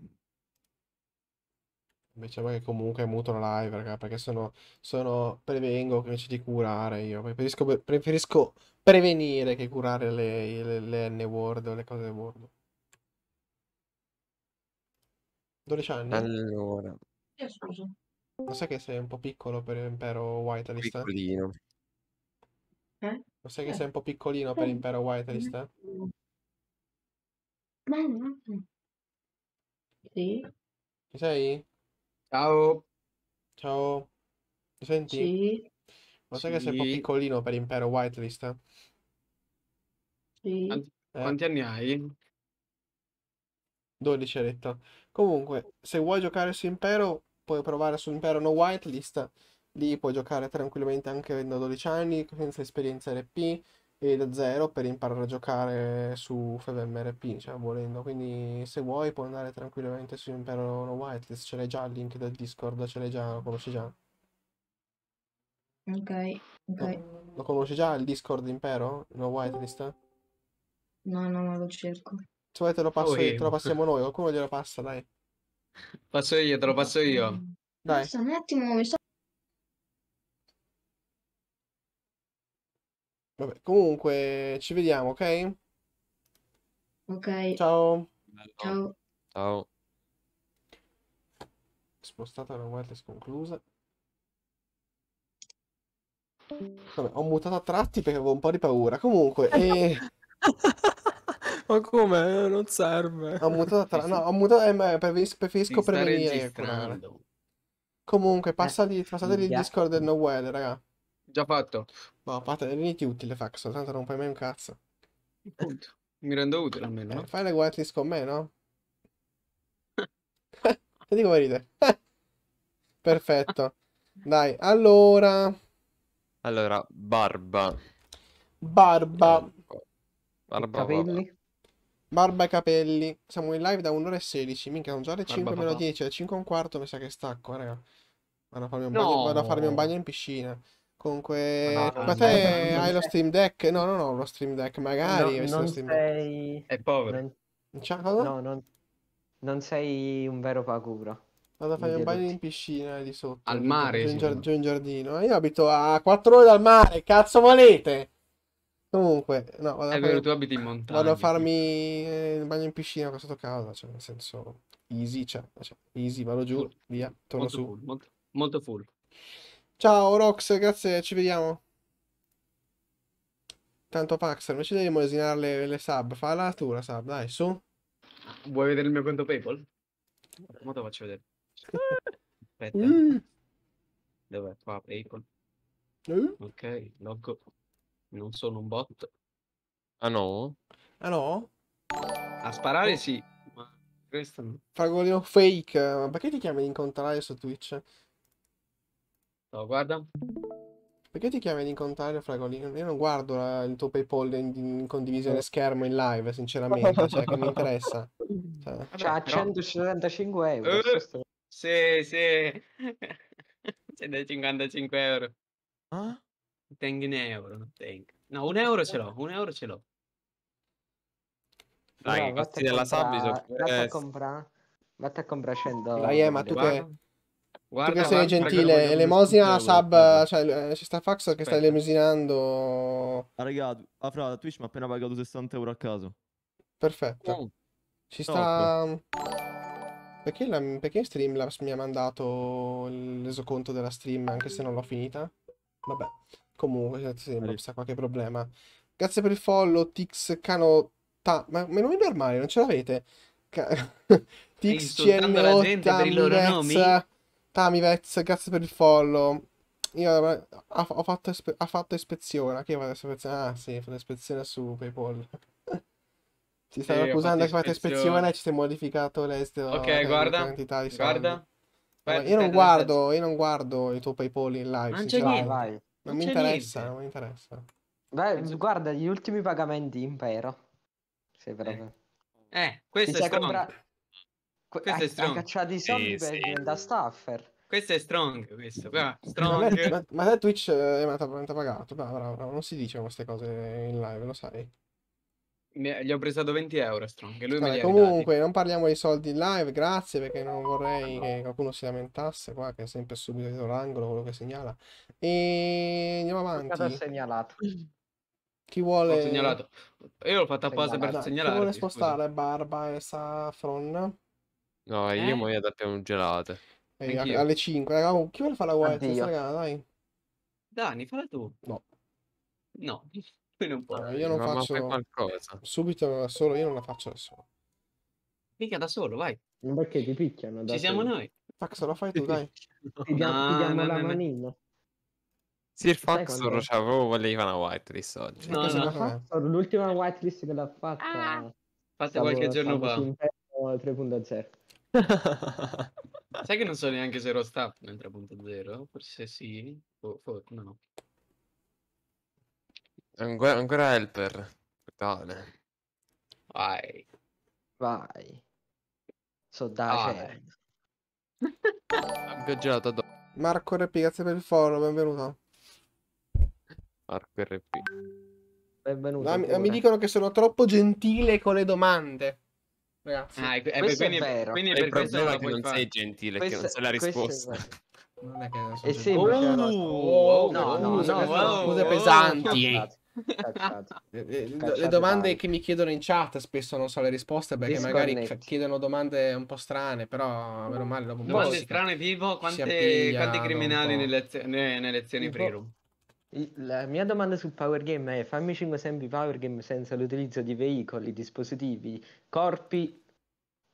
Invece che comunque muto la live, raga, perché sono, sono prevengo invece di curare io. Preferisco, preferisco prevenire che curare le, le, le N-word o le cose del world. 12 anni? Allora. Eh, Lo sai che sei un po' piccolo per l'impero White Alista? Piccolino. Eh? Lo sai che eh. sei un po' piccolino per l'impero eh. White Alista? Ma no. Sì. Ci sei? Ciao. Ciao. Mi senti? Sì. Lo sai che sei un po' piccolino per Impero Whitelist? Sì. Eh? Quanti Eh, anni hai? 12 ha detto. Comunque, se vuoi giocare su Impero, puoi provare su Impero no whitelist. Lì puoi giocare tranquillamente anche da 12 anni, senza esperienza RP e da zero per imparare a giocare su FVMRP, cioè volendo. Quindi se vuoi puoi andare tranquillamente su Impero no whitelist, ce l'hai già il link del Discord, ce l'hai già, lo conosci già. Ok, ok. No, lo conosci già il Discord Impero? No whitelist? No, no, no, lo cerco. Se vuoi te lo passo oh, io, te lo passiamo noi, qualcuno glielo passa, dai. Passo io, te lo passo io. Dai. un attimo, mi sto... Vabbè, comunque ci vediamo, ok? Ok. Ciao. Ciao. Ciao. Spostata la wireless conclusa. Vabbè, ho mutato a tratti perché avevo un po' di paura. Comunque, eh... Ma come? Eh, non serve. Ho mutato tra... No, ho mutato... Eh, preferisco preferis- preferisco prevenire Comunque, passati, eh, passate il Discord del Noel, raga. Già fatto. Boh, fate, veniti utile, fax, tanto non fai mai un cazzo. Punto. Mi rendo utile almeno, eh, Fai le whitelist con me, no? Vedi come ride. Perfetto. Dai, allora... Allora, barba. Barba. Barba. barba. Barba e capelli. Siamo in live da 1 ora e 16. Minchia, sono già le 5 meno 10. le 5 e un quarto mi sa che stacco, raga. Vado a farmi un, no. bagno, vado a farmi un bagno in piscina. Comunque, no, ma te hai lo Stream Deck? No, no, no, lo Stream Deck, magari. No, non sei... È povero. Non... Cioè, no, non... non sei un vero pagura. Vado a farmi un bagno in piscina di sotto. Al mare. Giù in, giardino. Io abito a 4 ore dal mare, cazzo volete? Comunque, no, vado a, È vero, tu abiti in montagna. vado a farmi eh, il bagno in piscina qua sotto casa, cioè, nel senso, easy, cioè, cioè, easy, vado giù, Full. via, torno Molto su. full, molto, molto full. Ciao Rox, grazie, ci vediamo. Tanto Paxter, invece devi molesinare le, le sub, falla tu la sub, dai, su. Vuoi vedere il mio conto PayPal? Ma te lo faccio vedere. Aspetta, Mm. dov'è? Qua PayPal. Mm. Ok, loggo. Non sono un bot. Ah no? Ah no? A sparare sì. Ma questo no. Fragolino fake. Ma perché ti chiami di incontrare su Twitch? No, guarda. Perché ti chiami di incontrare Fragolino? Io non guardo la, il tuo PayPal in, in, condivisione schermo in live, sinceramente. cioè, che mi interessa. Cioè, cioè a 175 euro. Uh, sì, sì. 155 euro. Ah? Tengo in euro, No, un euro ce l'ho, un euro ce l'ho. Dai, no, i costi della eh, compra... Vatti a comprare... Vatti 100 euro. Dai, eh, ma tu guarda. che... Guarda, che sei guarda, gentile, elemosina la sub, eh, cioè c'è sta fax che sta elemosinando... Ah, raga, a fra, Twitch mi ha appena pagato 60 euro a caso. Perfetto. Oh. Ci sta... No, mm, perché, la, perché Streamlabs mi ha mandato il resoconto della stream anche se non l'ho finita? Vabbè. Comunque, se non sa qualche problema. Grazie per il follow, Tix Cano... Ta... Ma, meno i nomi non ce l'avete? Ca... Tix CNO Tamivez Tamivez, grazie per il follow. Io ho, ho, fatto, ispe... ho fatto, ispezione. Che vado ispezione? Ah, sì, ho fatto ispezione su PayPal. Ci stanno sì, accusando che fate ispezione e ci è modificato l'estero. Ok, guarda. Guarda. guarda. Io non guardo, io non guardo il tuo PayPal in live. Non c'è niente. Live. Non, non mi interessa, niente. non mi interessa. Beh, guarda, gli ultimi pagamenti impero. Sì, eh. proprio. Eh, eh questo Mi è strong. Compra... questo ha, è strong. Ha cacciato i soldi sì, per... sì. da staffer. Questo è strong, questo. Qua, strong. Ma, ma, ma Twitch eh, è eh, pagato. Bravo, bravo, bravo. Non si dicono queste cose in live, lo sai. Ne- gli ho prestato 20 euro Strong. Lui Vabbè, comunque, non parliamo dei soldi in live, grazie, perché non vorrei che qualcuno si lamentasse qua, che è sempre subito dietro l'angolo quello che segnala. E ehm, andiamo avanti. Ho segnalato. Chi vuole... Ho segnalato. Io l'ho fatta apposta per Dai, segnalare. Chi vuole spostare scusa. Barba e Saffron? No, io muoio eh? mo' adappiamo un gelato. Eh, alle 5, chi vuole fare la guardia? Dai. Dani, falla tu. No. No. Qui non può. Eh, no, io non Mamma faccio qualcosa. Subito solo, io non la faccio da solo. Picchia da solo, vai. Ma perché ti picchiano? Ci siamo noi. Fax, lo fai tu, dai. Ti diamo, la manina. Sir Foxor quando... avevo voleva una whitelist oggi. No, no, Foxor, l'ultima whitelist che l'ha fatta. Ah, fatta qualche giorno fa. 3.0. Sai che non so neanche se ero staff nel 3.0? Forse sì. O, boh, for... no. Ancora, ancora helper. Totale. Vai. Vai. So dai. Abbia girato addosso. Marco RP, grazie per il follow, benvenuto. Marco RP. Benvenuto. No, ah, mi, mi, dicono che sono troppo gentile con le domande. Ragazzi. Ah, è, è, quindi, è vero. quindi per questo non, non sei gentile, questo, che non sei la risposta. Non è che non sono è semplice. Oh, oh, no, no, oh, no, no, oh, oh, cose pesanti. Le, eh, eh, le, domande tanti. che mi chiedono in chat spesso non so le risposte perché Disconnetti. magari chiedono domande un po' strane, però meno male dopo domande po' strane vivo, quante, quanti criminali nelle, nelle lezioni pre-room? La mia domanda su Power Game è fammi 5 esempi Power Game senza l'utilizzo di veicoli, dispositivi, corpi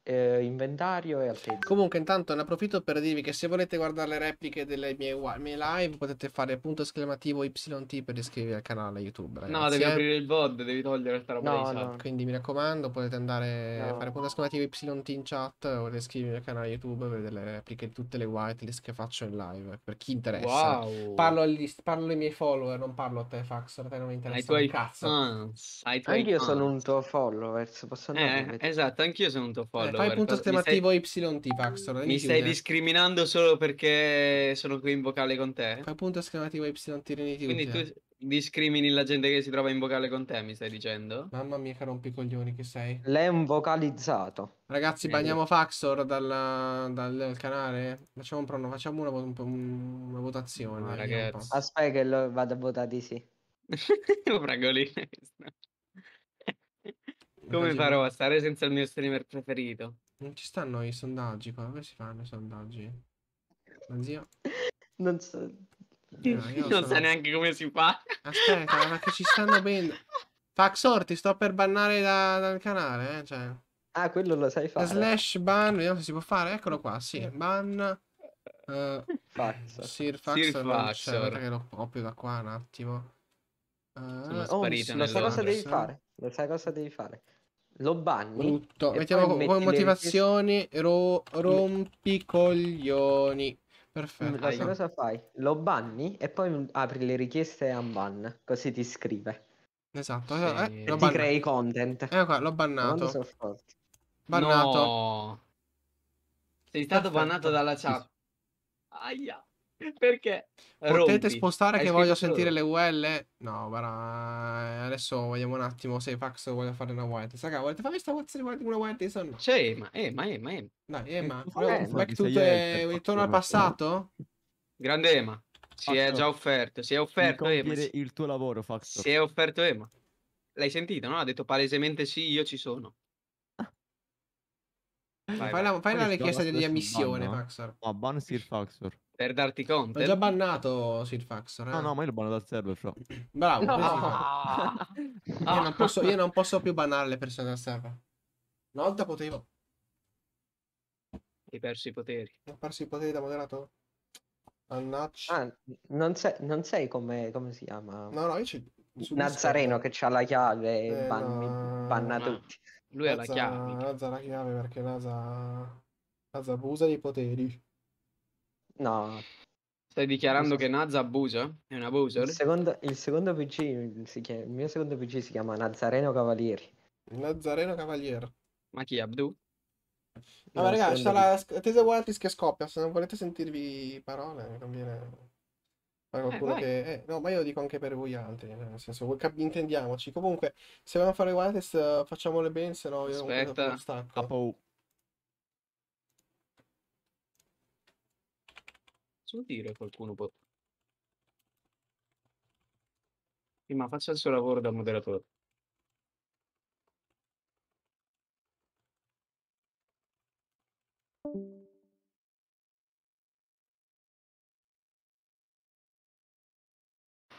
eh, inventario e altezza. Comunque, intanto ne approfitto per dirvi che se volete guardare le repliche delle mie, mie live, potete fare punto esclamativo YT per iscrivervi al canale YouTube. Ragazzi. No, devi eh. aprire il VOD, devi togliere questa roba. No, no. Esatto. Quindi mi raccomando, potete andare no. a fare punto esclamativo YT in chat o iscrivervi al canale YouTube per vedere le repliche di tutte le whitelist che faccio in live. Eh, per chi interessa, wow. parlo, agli, parlo ai miei follower, non parlo a te, Fax. A te non mi interessa. Ai tuoi cazzo. Fans. Ai sono un tuo follower. Posso eh, esatto, anch'io sono un tuo follower. Eh Fai punto esclamativo YT Faxor. Mi stai discriminando solo perché sono qui in vocale con te. Fai punto esclamativo YT Reniti. Quindi tu discrimini la gente che si trova in vocale con te, mi stai dicendo? Mamma mia, che rompicoglioni che sei. L'è un vocalizzato. Ragazzi, eh, bagniamo Faxor dal, dal canale. Facciamo un prono, facciamo una, un, un, una votazione. No, un Aspetta che lo vado a votare di sì. Prego lì. Come farò a stare senza il mio streamer preferito? Non ci stanno i sondaggi qua, come si fanno i sondaggi? Ma zio? Non so. Eh, non sono... neanche come si fa. Aspetta, ma che ci stanno bene. Faxor, ti sto per bannare da, dal canale, eh? Cioè... Ah, quello lo sai fare. Slash ban, vediamo se si può fare. Eccolo qua, sì. Ban... Uh, Faxor. Sir Faxor. Sir Faxor. che lo copio da qua un attimo. Uh, oh, lo sai cosa devi fare? Lo sai cosa devi fare? lo banni. Brutto. Mettiamo come metti le... ro- rompicoglioni. Perfetto. Cosa, cosa fai? Lo banni e poi apri le richieste a ban, così ti scrive. Esatto, sì. eh, e eh, ti crei content. Eh, qua, l'ho bannato. So bannato. No. Sei stato Perfetto. bannato dalla chat. Aia. Perché? Eh, Potete Rompi. spostare Hai che voglio sentire le UL? No, guarda, eh, adesso vogliamo un attimo se Pax vuole fare una white. Saga, volete farmi sta una white? Son... C'è, ma, eh, ma, eh, ma, eh. Dai, eh, ma. Eh, tutto to Ritorno al passato? Grande Ema. Si Factor. è già offerto, si è offerto Ema. il tuo lavoro, Fax. Si è offerto Ema. L'hai sentito, no? Ha detto palesemente sì, io ci sono. Vai, fai la, fai la richiesta di ammissione, Faxor. No, ban Faxor. Per darti conto. L'ho già eh. bannato Sirfaxor. Eh. No, no, ma io l'ho bannato dal server, fra. Bravo. No. Così, Io, non posso, io, non posso, più bannare le persone dal server. Una volta potevo. Hai perso i poteri. Ho perso i poteri da moderato. Annaccia. Ah, non, sei, non sei come, come si chiama? No, no, io ci... Nazareno che c'ha la chiave e eh, ban, no. banna tutti. Lui Naza, ha la chiave. Nazza ha la chiave perché Nazza... Nazza abusa dei poteri. No. Stai dichiarando che Nazza abusa? È un abuso? Il secondo, il secondo PG, si chiama, il mio secondo PC si chiama Nazareno Cavalieri. Nazareno Cavalieri. Ma chi? è Abdu? No, no ragazzi, c'è la tesa One che scoppia. Se non volete sentirvi parole, conviene fare qualcuno eh, che. Eh, no, ma io lo dico anche per voi altri. Nel senso, intendiamoci. Comunque, se vogliamo fare One facciamole bene, se no io Aspetta. stacco. Apo. Posso dire qualcuno può... Sì, ma faccia il suo lavoro da moderatore.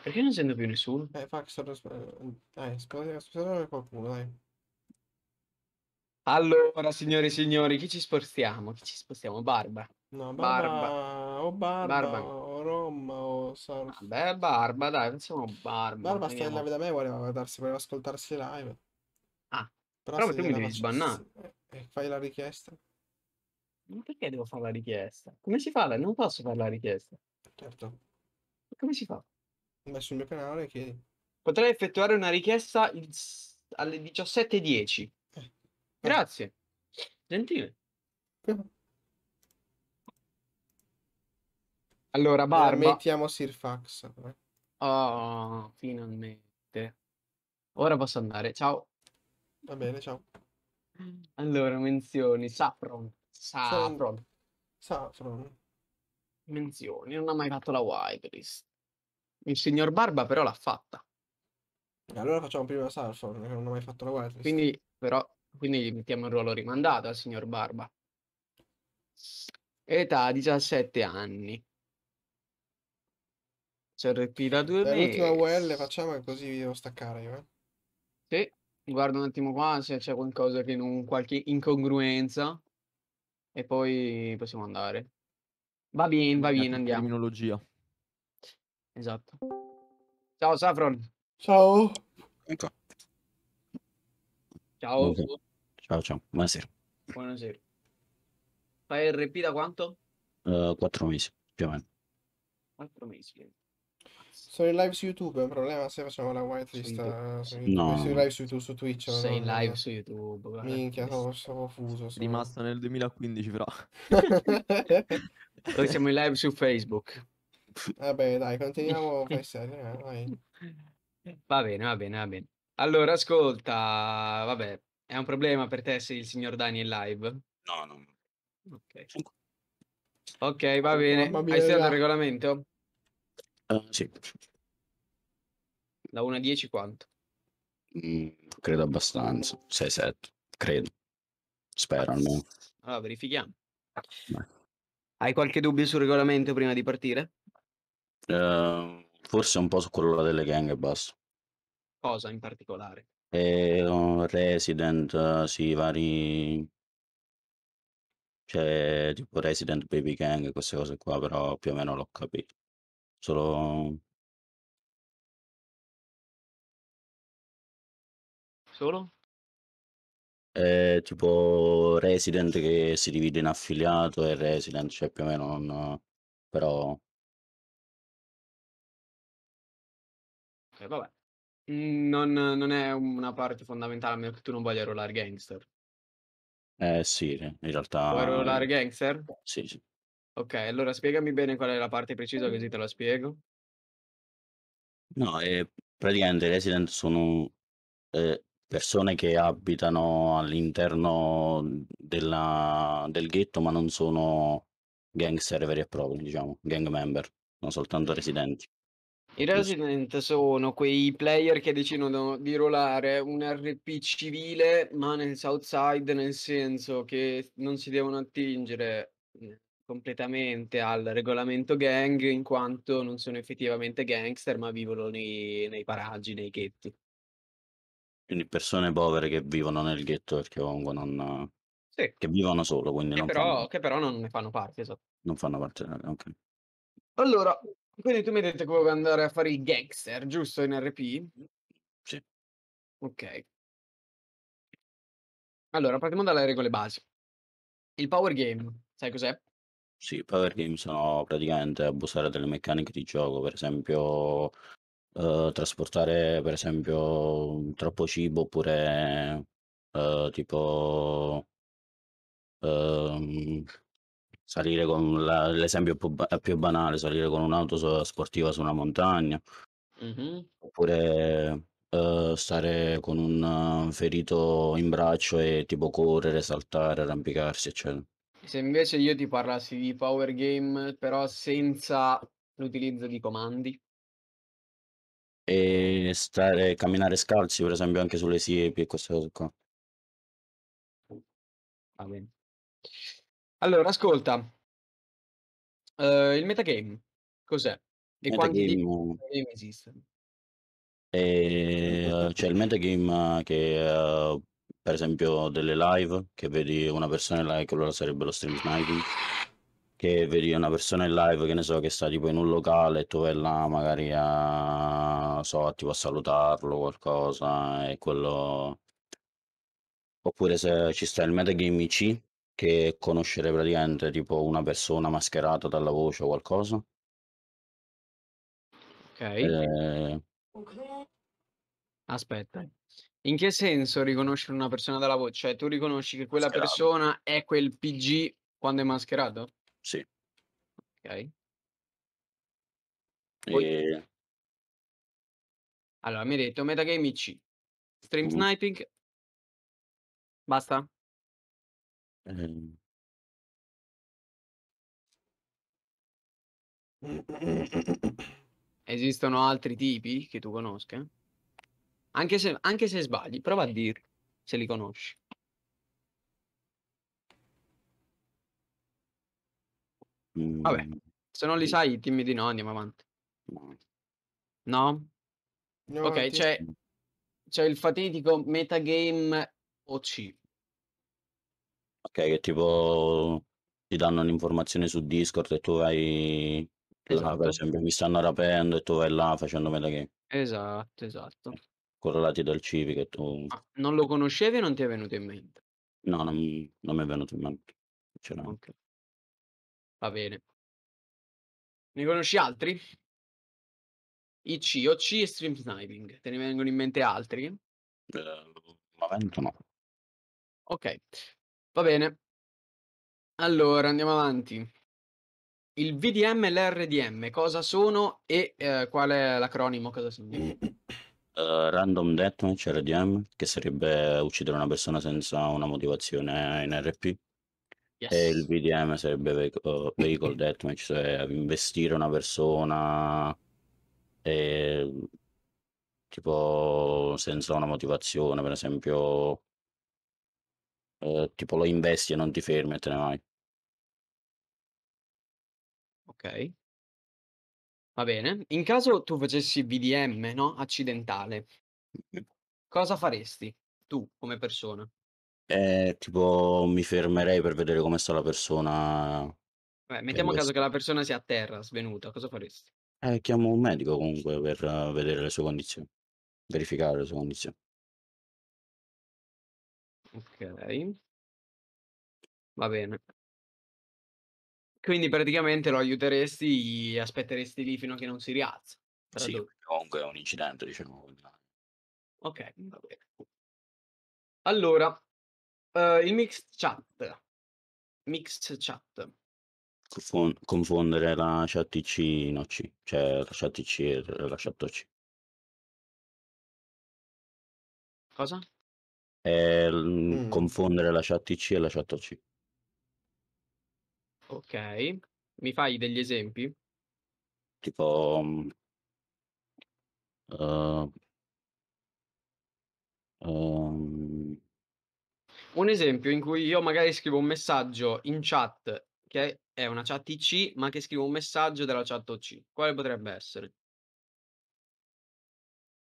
Perché non sento più nessuno? Eh, fa che sono... Dai, spero qualcuno, dai. Allora, signore e signori, chi ci spostiamo? Chi ci spostiamo? Barba. No, barba, barba. o barba, barba, o rom o surf. Ah, beh, barba, dai, pensiamo a barba. Barba sta in live da me, voleva guardarsi, voleva ascoltarsi live. Ah, però, però tu mi devi sbannare. E eh, eh, fai la richiesta. Ma perché devo fare la richiesta? Come si fa? Non posso fare la richiesta. Certo. Come si fa? Vai sul mio canale e Potrei effettuare una richiesta il... alle 17.10. Eh. Grazie. Gentile. Eh. Allora, Barba. Mettiamo Sirfax. Eh. Oh, finalmente. Ora posso andare. Ciao. Va bene, ciao. Allora, menzioni. Saffron. Saffron. Saffron. Menzioni. Non ha mai fatto la whitelist. Il signor Barba però l'ha fatta. Allora facciamo prima Saffron, che non ha mai fatto la whitelist. Quindi, però, quindi gli mettiamo il ruolo rimandato al signor Barba. Età 17 anni. C'è RP da 2 B. mesi. L'ultima UL facciamo così vi devo staccare io. Eh? Sì, guardo un attimo qua se c'è qualcosa che non... qualche incongruenza. E poi possiamo andare. Va bene, va bene, andiamo. Terminologia. Esatto. Ciao Safron. Ciao. Ecco. Ciao. Buonasera. Ciao, ciao. Buonasera. Buonasera. Fai RP da quanto? Uh, quattro mesi, più o meno. Quattro mesi. Sono in live su YouTube, è un problema se facciamo la white list su, su no. live su YouTube, su Twitch. Sei in no, live su YouTube. Minchia, sono, sono fuso. Sono... Rimasta nel 2015 però. Noi siamo in live su Facebook. Vabbè dai, continuiamo fai serio, eh, vai. Va bene, va bene, va bene. Allora, ascolta, vabbè, è un problema per te se il signor Dani è in live? No, no. Ok, okay va bene. Hai studiato il regolamento? Uh, sì. Da 1 a 10 quanto? Mm, credo abbastanza, 6-7, credo. Spero almeno. Allora, ah, verifichiamo. Beh. Hai qualche dubbio sul regolamento prima di partire? Uh, forse un po' su quello delle gang e basta. Cosa in particolare? E, uh, Resident, uh, sì, vari... Cioè, tipo Resident Baby Gang, queste cose qua, però più o meno l'ho capito. Solo Solo? È eh, tipo Resident che si divide in affiliato e Resident, cioè più o meno non... però... Eh, vabbè. Mhmm, non, non, è una parte fondamentale a meno che tu non voglia rollare gangster. Eh sì, in realtà... Vuoi rollare gangster? Sì, sì. Ok, allora spiegami bene qual è la parte precisa così te la spiego. No, eh, praticamente Resident sono eh, persone che abitano all'interno della, del ghetto ma non sono gangster veri e propri, diciamo, gang member, non soltanto residenti. I resident sono quei player che decidono di ruolare un RP civile, ma nel Southside, nel senso che non si devono attingere completamente al regolamento gang, in quanto non sono effettivamente gangster, ma vivono nei, nei paraggi, nei ghetti. Quindi persone povere che vivono nel ghetto perché comunque non... Sì. che vivono solo, quindi che non però, fanno... Che però non ne fanno parte, esatto. Non fanno parte, eh, ok. Allora, quindi tu mi hai detto che volevo andare a fare i gangster, giusto, in RP? Sì. Ok. Allora, partiamo dalle regole basi. Il power game, sai cos'è? Sì, i power game sono praticamente abusare delle meccaniche di gioco, per esempio eh, trasportare per esempio troppo cibo oppure eh, tipo ehm, salire con la- l'esempio più, più banale, salire con un'auto sportiva su una montagna Mhm. oppure eh, stare con un eh, ferito in braccio e tipo correre, saltare, arrampicarsi, eccetera. Se invece io ti parlassi di power game, però senza l'utilizzo di comandi, e stare, camminare scalzi, per esempio, anche sulle siepi e queste cose qua. Va bene. Allora, ascolta, eh, il metagame cos'è? E Metagame, di metagame esistono? eh, c'è cioè, il metagame che, eh, per esempio, delle live, che vedi una persona in live, quello sarebbe lo stream sniping che vedi una persona in live, che ne so, che sta tipo in un locale e tu vai là magari a, so, tipo a salutarlo qualcosa e quello... Oppure se ci sta il metagame c che è conoscere praticamente tipo una persona mascherata dalla voce o qualcosa. Ok. Eh... Aspetta. In che senso riconoscere una persona dalla voce? Cioè, tu riconosci che quella Mascherato. persona è quel PG quando è mascherato? Sì. Okay. Poi? E... Allora, mi hai detto metagame IC, stream Mm. sniping, basta? Ehm. Esistono altri tipi che tu conosca? Anche se, anche se sbagli, prova a dirlo, se li conosci. Mm. Vabbè, mhmm, se non li sai, dimmi di no, andiamo avanti. No? no ok, c'è, c'è il fatidico metagame OC. Ok, che tipo ti danno un'informazione su Discord e tu vai... Esatto. Là, per esatto. esempio, mi stanno rapendo e tu vai là facendo metagame. Esatto, esatto. Correlati dal civi che tu... Ah, non lo conoscevi o non ti è venuto in mente? No, non, non mi è venuto in mente. Okay. Va bene. Ne conosci altri? IC, OC e Stream Sniping. Te ne vengono in mente altri? Uh, ehm, L'avvento no. Ok, va bene. Allora, andiamo avanti. Il VDM e l'RDM cosa sono e eh, qual è l'acronimo? Cosa significa? Uh, random Deathmatch RDM, che sarebbe uccidere una persona senza una motivazione in RP. Yes. E il VDM sarebbe vehicle, vehicle deathmatch, cioè investire una persona e, tipo senza una motivazione, per esempio, eh, tipo lo investi e non ti fermi e te ne vai. Ok. Va bene. In caso tu facessi VDM, no? Accidentale, cosa faresti tu come persona? Eh, tipo mi fermerei per vedere come sta la persona Vabbè, mettiamo caso che la persona sia a terra, svenuta, cosa faresti? Eh, chiamo un medico comunque per eh, vedere le sue condizioni, verificare le sue condizioni. Ok, va bene. Quindi praticamente lo aiuteresti, gli aspetteresti lì fino a che non si rialza. Sì, Tradotto. comunque è un incidente, diciamo. Ok, va bene. Allora, Uhm, il mix chat. Mix chat. Confon- confondere la chat IC no C, cioè la chat IC e la chat OC. Cosa? Eh, Mm. Confondere la chat IC e la chat OC. Ok. Mi fai degli esempi? Tipo... mm, eh, ehm, un esempio in cui io magari scrivo un messaggio in chat che è una chat IC, ma che scrivo un messaggio della chat OC. Quale potrebbe essere?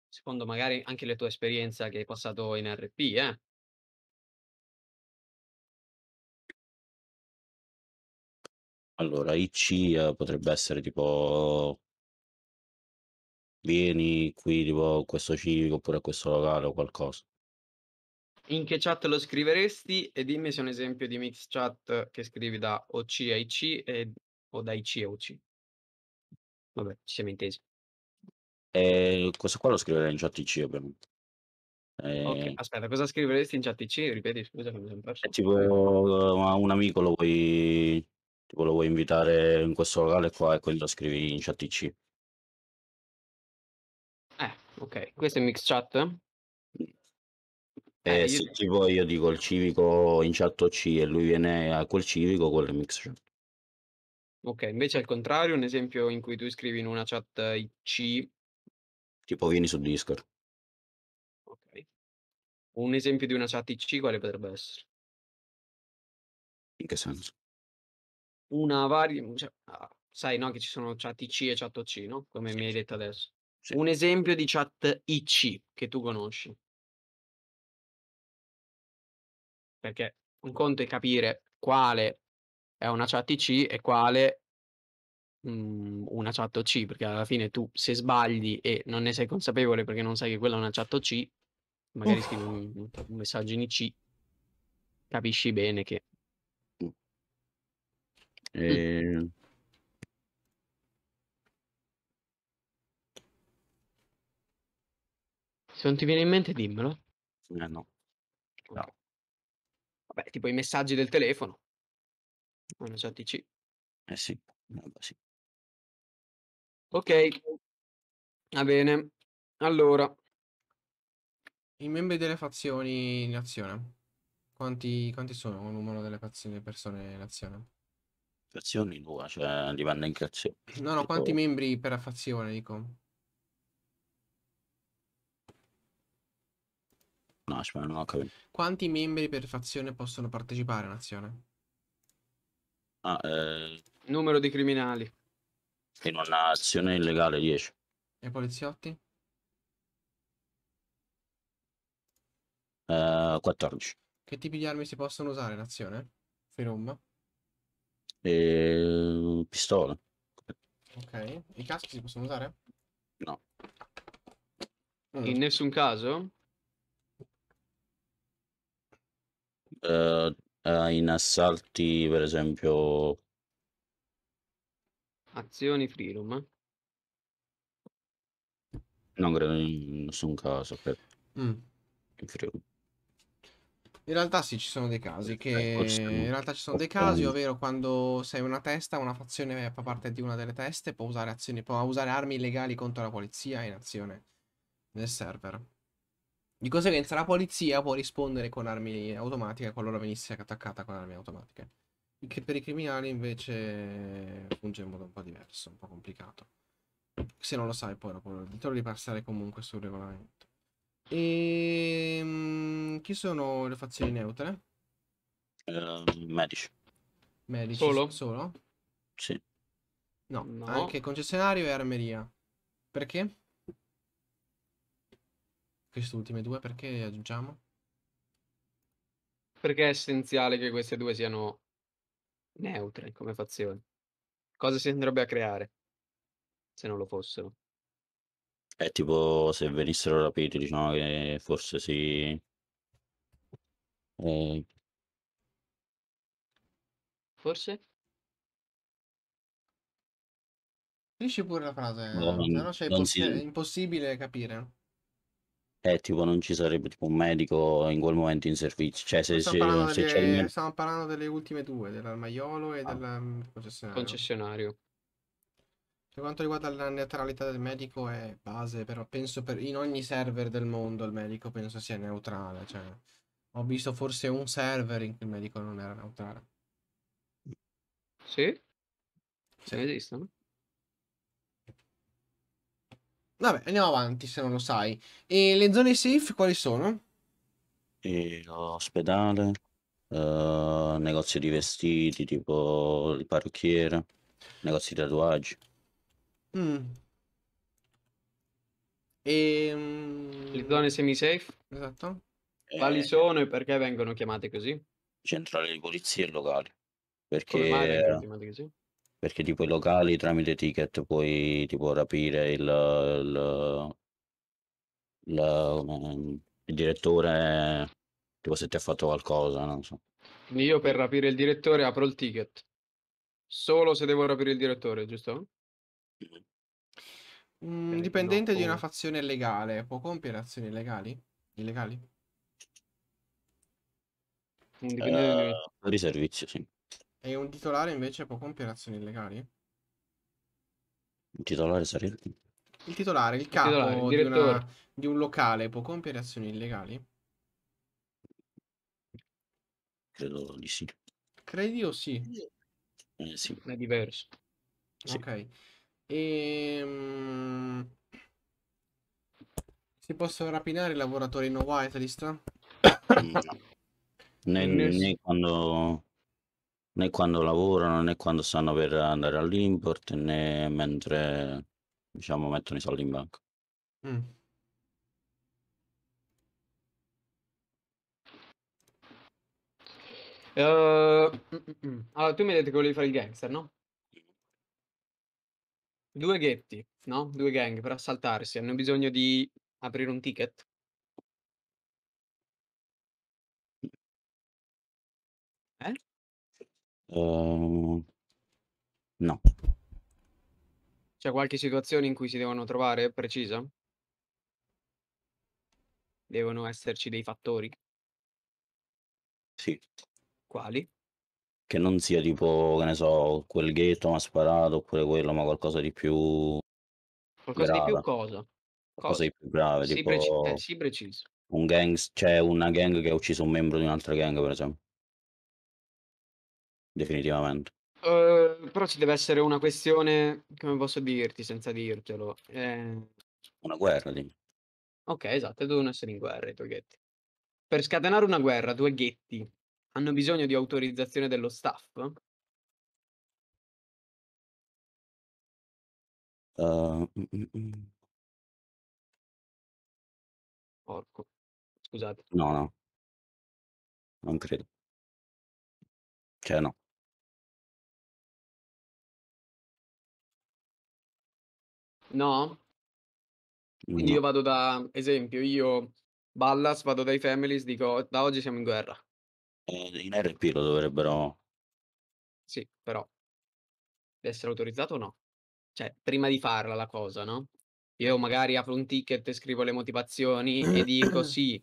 Secondo magari anche la tua esperienza che hai passato in RP, eh? Allora, IC eh, potrebbe essere tipo vieni qui tipo a questo civico oppure a questo locale o qualcosa. In che chat lo scriveresti? E dimmi se è un esempio di mix chat che scrivi da OC a IC e, o da IC a OC. Vabbè, ci siamo intesi. Eh, questo qua lo scriverei in chat IC, ovviamente. Eh, okay. Aspetta, cosa scriveresti in chat IC? Ripeti, scusa che mi sono perso. Eh, tipo, un amico lo vuoi, tipo, lo vuoi invitare in questo locale qua e quindi lo scrivi in chat IC. Eh, ok. Questo è mix chat? Eh, eh, se tipo io dico il civico in chat C e lui viene a eh, quel civico, quello è mix Ok, invece al contrario, un esempio in cui tu scrivi in una chat C. Tipo vieni su Discord. Ok. Un esempio di una chat IC quale potrebbe essere? In che senso? Una varia... Mhmm, cioè, ah, sai no che ci sono chat IC e chat OC, no? Come sì. mi hai detto adesso. Sì. Un esempio di chat IC che tu conosci. perché un conto è capire quale è una chat IC e quale mh, mhmm, una chat OC, perché alla fine tu se sbagli e non ne sei consapevole perché non sai che quella è una chat OC, magari Uff. scrivi un, un, messaggio in IC, capisci bene che... Eh... Se non ti viene in mente dimmelo. Eh no. no. Vabbè, tipo i messaggi del telefono. Hanno già DC. Eh sì, vabbè, sì. Ok, va bene. Allora, I membri delle fazioni in azione. Quanti, quanti sono il numero delle fazioni persone in azione? fazioni tua, cioè dipende in cazzo. No, no, quanti membri per fazione, dico. No, spero non ho capito. Quanti membri per fazione possono partecipare a Ah, eh, Numero di criminali. in un'azione illegale 10. E poliziotti? Eh, 14. Che tipi di armi si possono usare in azione? Firum? E... Ehm, Pistola. Ok. I caschi si possono usare? No. Mm. In nessun caso? eh, in assalti, per esempio... Azioni freedom? Non credo in nessun caso. Per... Mm. In freedom. In realtà sì, ci sono dei casi eh, che in realtà ci sono dei casi, ovvero quando sei una testa, una fazione fa parte di una delle teste, può usare, azioni, può usare armi illegali contro la polizia in azione nel server. Di conseguenza la polizia può rispondere con armi automatiche qualora venisse attaccata con armi automatiche. Che per i criminali invece funge in modo un po' diverso, un po' complicato. Se non lo sai poi dopo il titolo di passare comunque sul regolamento. E ehm, chi sono le fazioni neutre? Uh, medici. Medici solo? solo? Sì. No, no, anche concessionario e armeria. Perché? queste ultime due perché aggiungiamo? Perché è essenziale che queste due siano neutre come fazioni. Cosa si andrebbe a creare se non lo fossero? È tipo se venissero rapiti, diciamo che forse si... Eh... Forse? Finisci pure la frase, no, non, però c'è imposs- impossibile capire. Eh, tipo non ci sarebbe tipo un medico in quel momento in servizio, cioè se, se, parlando se delle- c'è il medico... stiamo parlando delle ultime due, dell'armaiolo e Ah. del mm, concessionario. Concessionario. Per quanto riguarda la neutralità del medico è base, però penso per in ogni server del mondo il medico penso sia neutrale, cioè ho visto forse un server in cui il medico non era neutrale. Sì? Sì. Esistono? Vabbè, andiamo avanti se non lo sai. E le zone safe quali sono? E L'ospedale, eh, negozi di vestiti, tipo il parrucchiere, negozi di tatuaggi. Mm. E... Ehm, le zone semi-safe? Esatto. Eh. Quali sono e perché vengono chiamate così? Centrale di polizia e locali. Perché... Come mai vengono chiamate così? perché tipo i locali tramite ticket puoi tipo rapire il, il, il, ehm, il direttore tipo se ti ha fatto qualcosa non so io per rapire il direttore apro il ticket solo se devo rapire il direttore giusto? un mm, eh, dipendente no, di una fazione legale può compiere azioni legali? illegali? eh, di... di servizio sì e un titolare invece può compiere azioni illegali? Il titolare sarebbe? Il titolare, il capo il titolare, il di, una, di, un locale può compiere azioni illegali? Credo di sì. Credi o sì? Eh, sì. È diverso. Sì. Ok. E... Ehm, si possono rapinare i lavoratori in no whitelist? No. né, né quando né quando lavorano, né quando stanno per andare all'import, né mentre diciamo mettono i soldi in banca. Mm. Uh, allora, tu mi hai detto che volevi fare il gangster, no? Due ghetti, no? Due gang per assaltarsi, hanno bisogno di aprire un ticket? Um, no. C'è qualche situazione in cui si devono trovare precisa? Devono esserci dei fattori? Sì. Quali? Che non sia tipo, che ne so, quel ghetto mi ha sparato oppure quello, ma qualcosa di più. Qualcosa grave. di più cosa? Qualcosa cosa? di più grave, si tipo. Preci- eh, si preciso. Un gang, c'è cioè una gang che ha ucciso un membro di un'altra gang, per esempio definitivamente. Uh, però ci deve essere una questione, come posso dirti senza dirtelo? Eh... Una guerra, dimmi. Ok, esatto, devono essere in guerra i tuoi ghetti. Per scatenare una guerra, due ghetti hanno bisogno di autorizzazione dello staff? Uh, Porco, scusate. No, no, non credo. Cioè, no. No? Quindi No. io vado da, esempio, io Ballas vado dai Families, dico da oggi siamo in guerra. Eh, in RP lo dovrebbero... Sì, però deve essere autorizzato o no? Cioè, prima di farla la cosa, no? Io magari apro un ticket e scrivo le motivazioni e dico sì,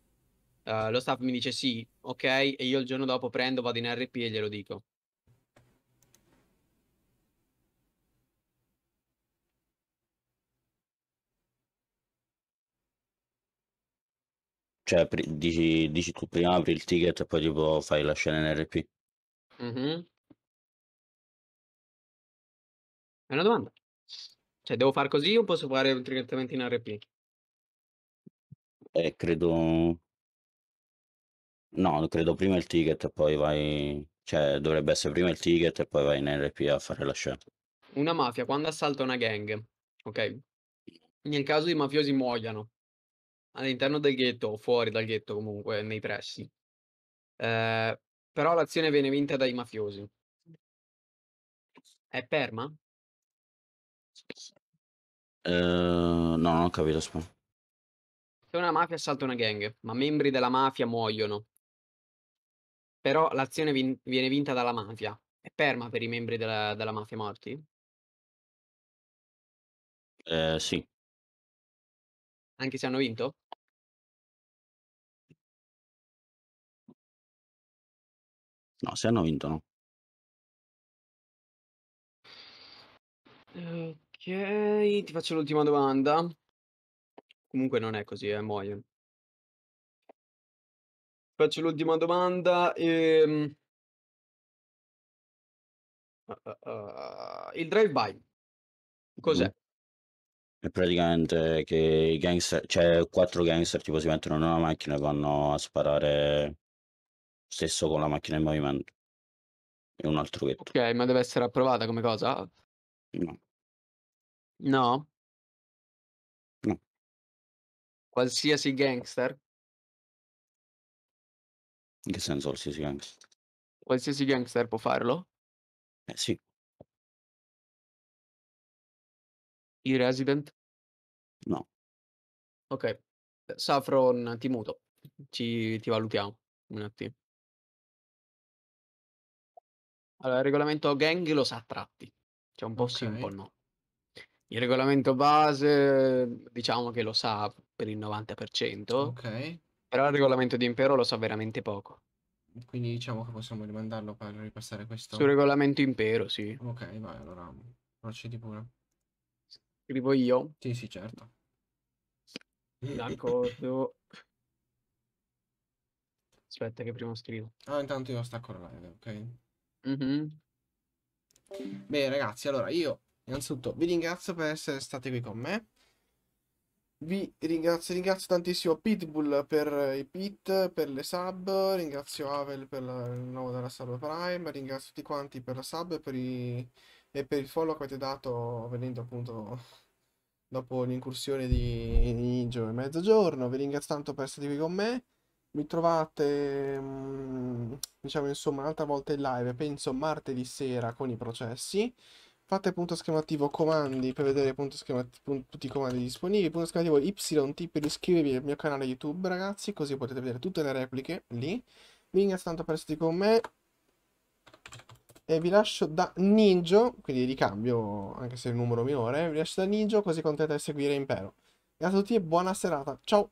eh, lo staff mi dice sì, ok, e io il giorno dopo prendo, vado in RP e glielo dico. Cioè, dici, dici tu prima apri il ticket e poi tipo fai la scena in RP. Mhm. È una domanda. Cioè, devo far così o posso fare direttamente in RP? eh, credo... No, credo prima il ticket e poi vai... Cioè, dovrebbe essere prima il ticket e poi vai in RP a fare la scena. Una mafia quando assalta una gang, ok? Nel caso i mafiosi muoiano, all'interno del ghetto o fuori dal ghetto comunque, nei pressi. Eh, però l'azione viene vinta dai mafiosi. È perma? Eh, no, non ho capito. scusa. Se una mafia assalta una gang, ma membri della mafia muoiono, però l'azione vin- viene vinta dalla mafia, è perma per i membri della, della mafia morti? Eh, sì. Anche se hanno vinto? No, se hanno vinto, no. Ok, ti faccio l'ultima domanda. Comunque non è così, eh, muoio. Faccio l'ultima domanda. Ehm... Uh, uh, uh, il drive-by, cos'è? Mm-hmm. È praticamente che i gangster, cioè quattro gangster tipo si mettono in una macchina e vanno a sparare Stesso con la macchina in movimento. È un altro trucchetto. Ok, ma deve essere approvata come cosa? No. No? No. Qualsiasi gangster? In che senso qualsiasi gangster? Qualsiasi gangster può farlo? Eh sì. I Resident? No. Ok. Safron, ti muto. Ci, ti valutiamo un attimo. Allora, il regolamento gang lo sa a tratti, cioè un po' okay. sì, un po' no. Il regolamento base diciamo che lo sa per il 90%, okay. però il regolamento di impero lo sa veramente poco. Quindi diciamo che possiamo rimandarlo per ripassare questo. Sul regolamento impero, sì. Ok, vai, allora procedi pure. Scrivo io? Sì, sì, certo. D'accordo. Aspetta che prima scrivo. Ah, intanto io stacco la live, ok? Mh-mh. Beh ragazzi, allora io innanzitutto vi ringrazio per essere stati qui con me. Vi ringrazio, ringrazio tantissimo Pitbull per i pit, per le sub, ringrazio Avel per la, il nuovo della sub Prime, ringrazio tutti quanti per la sub e per, i, e per il follow che avete dato venendo appunto dopo l'incursione di Ninja e mezzogiorno. Vi ringrazio tanto per essere qui con me. Mi trovate, mm, diciamo insomma, un'altra volta in live, penso martedì sera con i processi. Fate punto esclamativo comandi per vedere punto tutti i comandi disponibili. Punto esclamativo YT per iscrivervi al mio canale YouTube, ragazzi, così potete vedere tutte le repliche lì. Vi ringrazio tanto per essere con me. E vi lascio da Ninjo, quindi ricambio, anche se è il numero minore, vi lascio da Ninjo così continuate di seguire Impero. Grazie a tutti e buona serata. Ciao!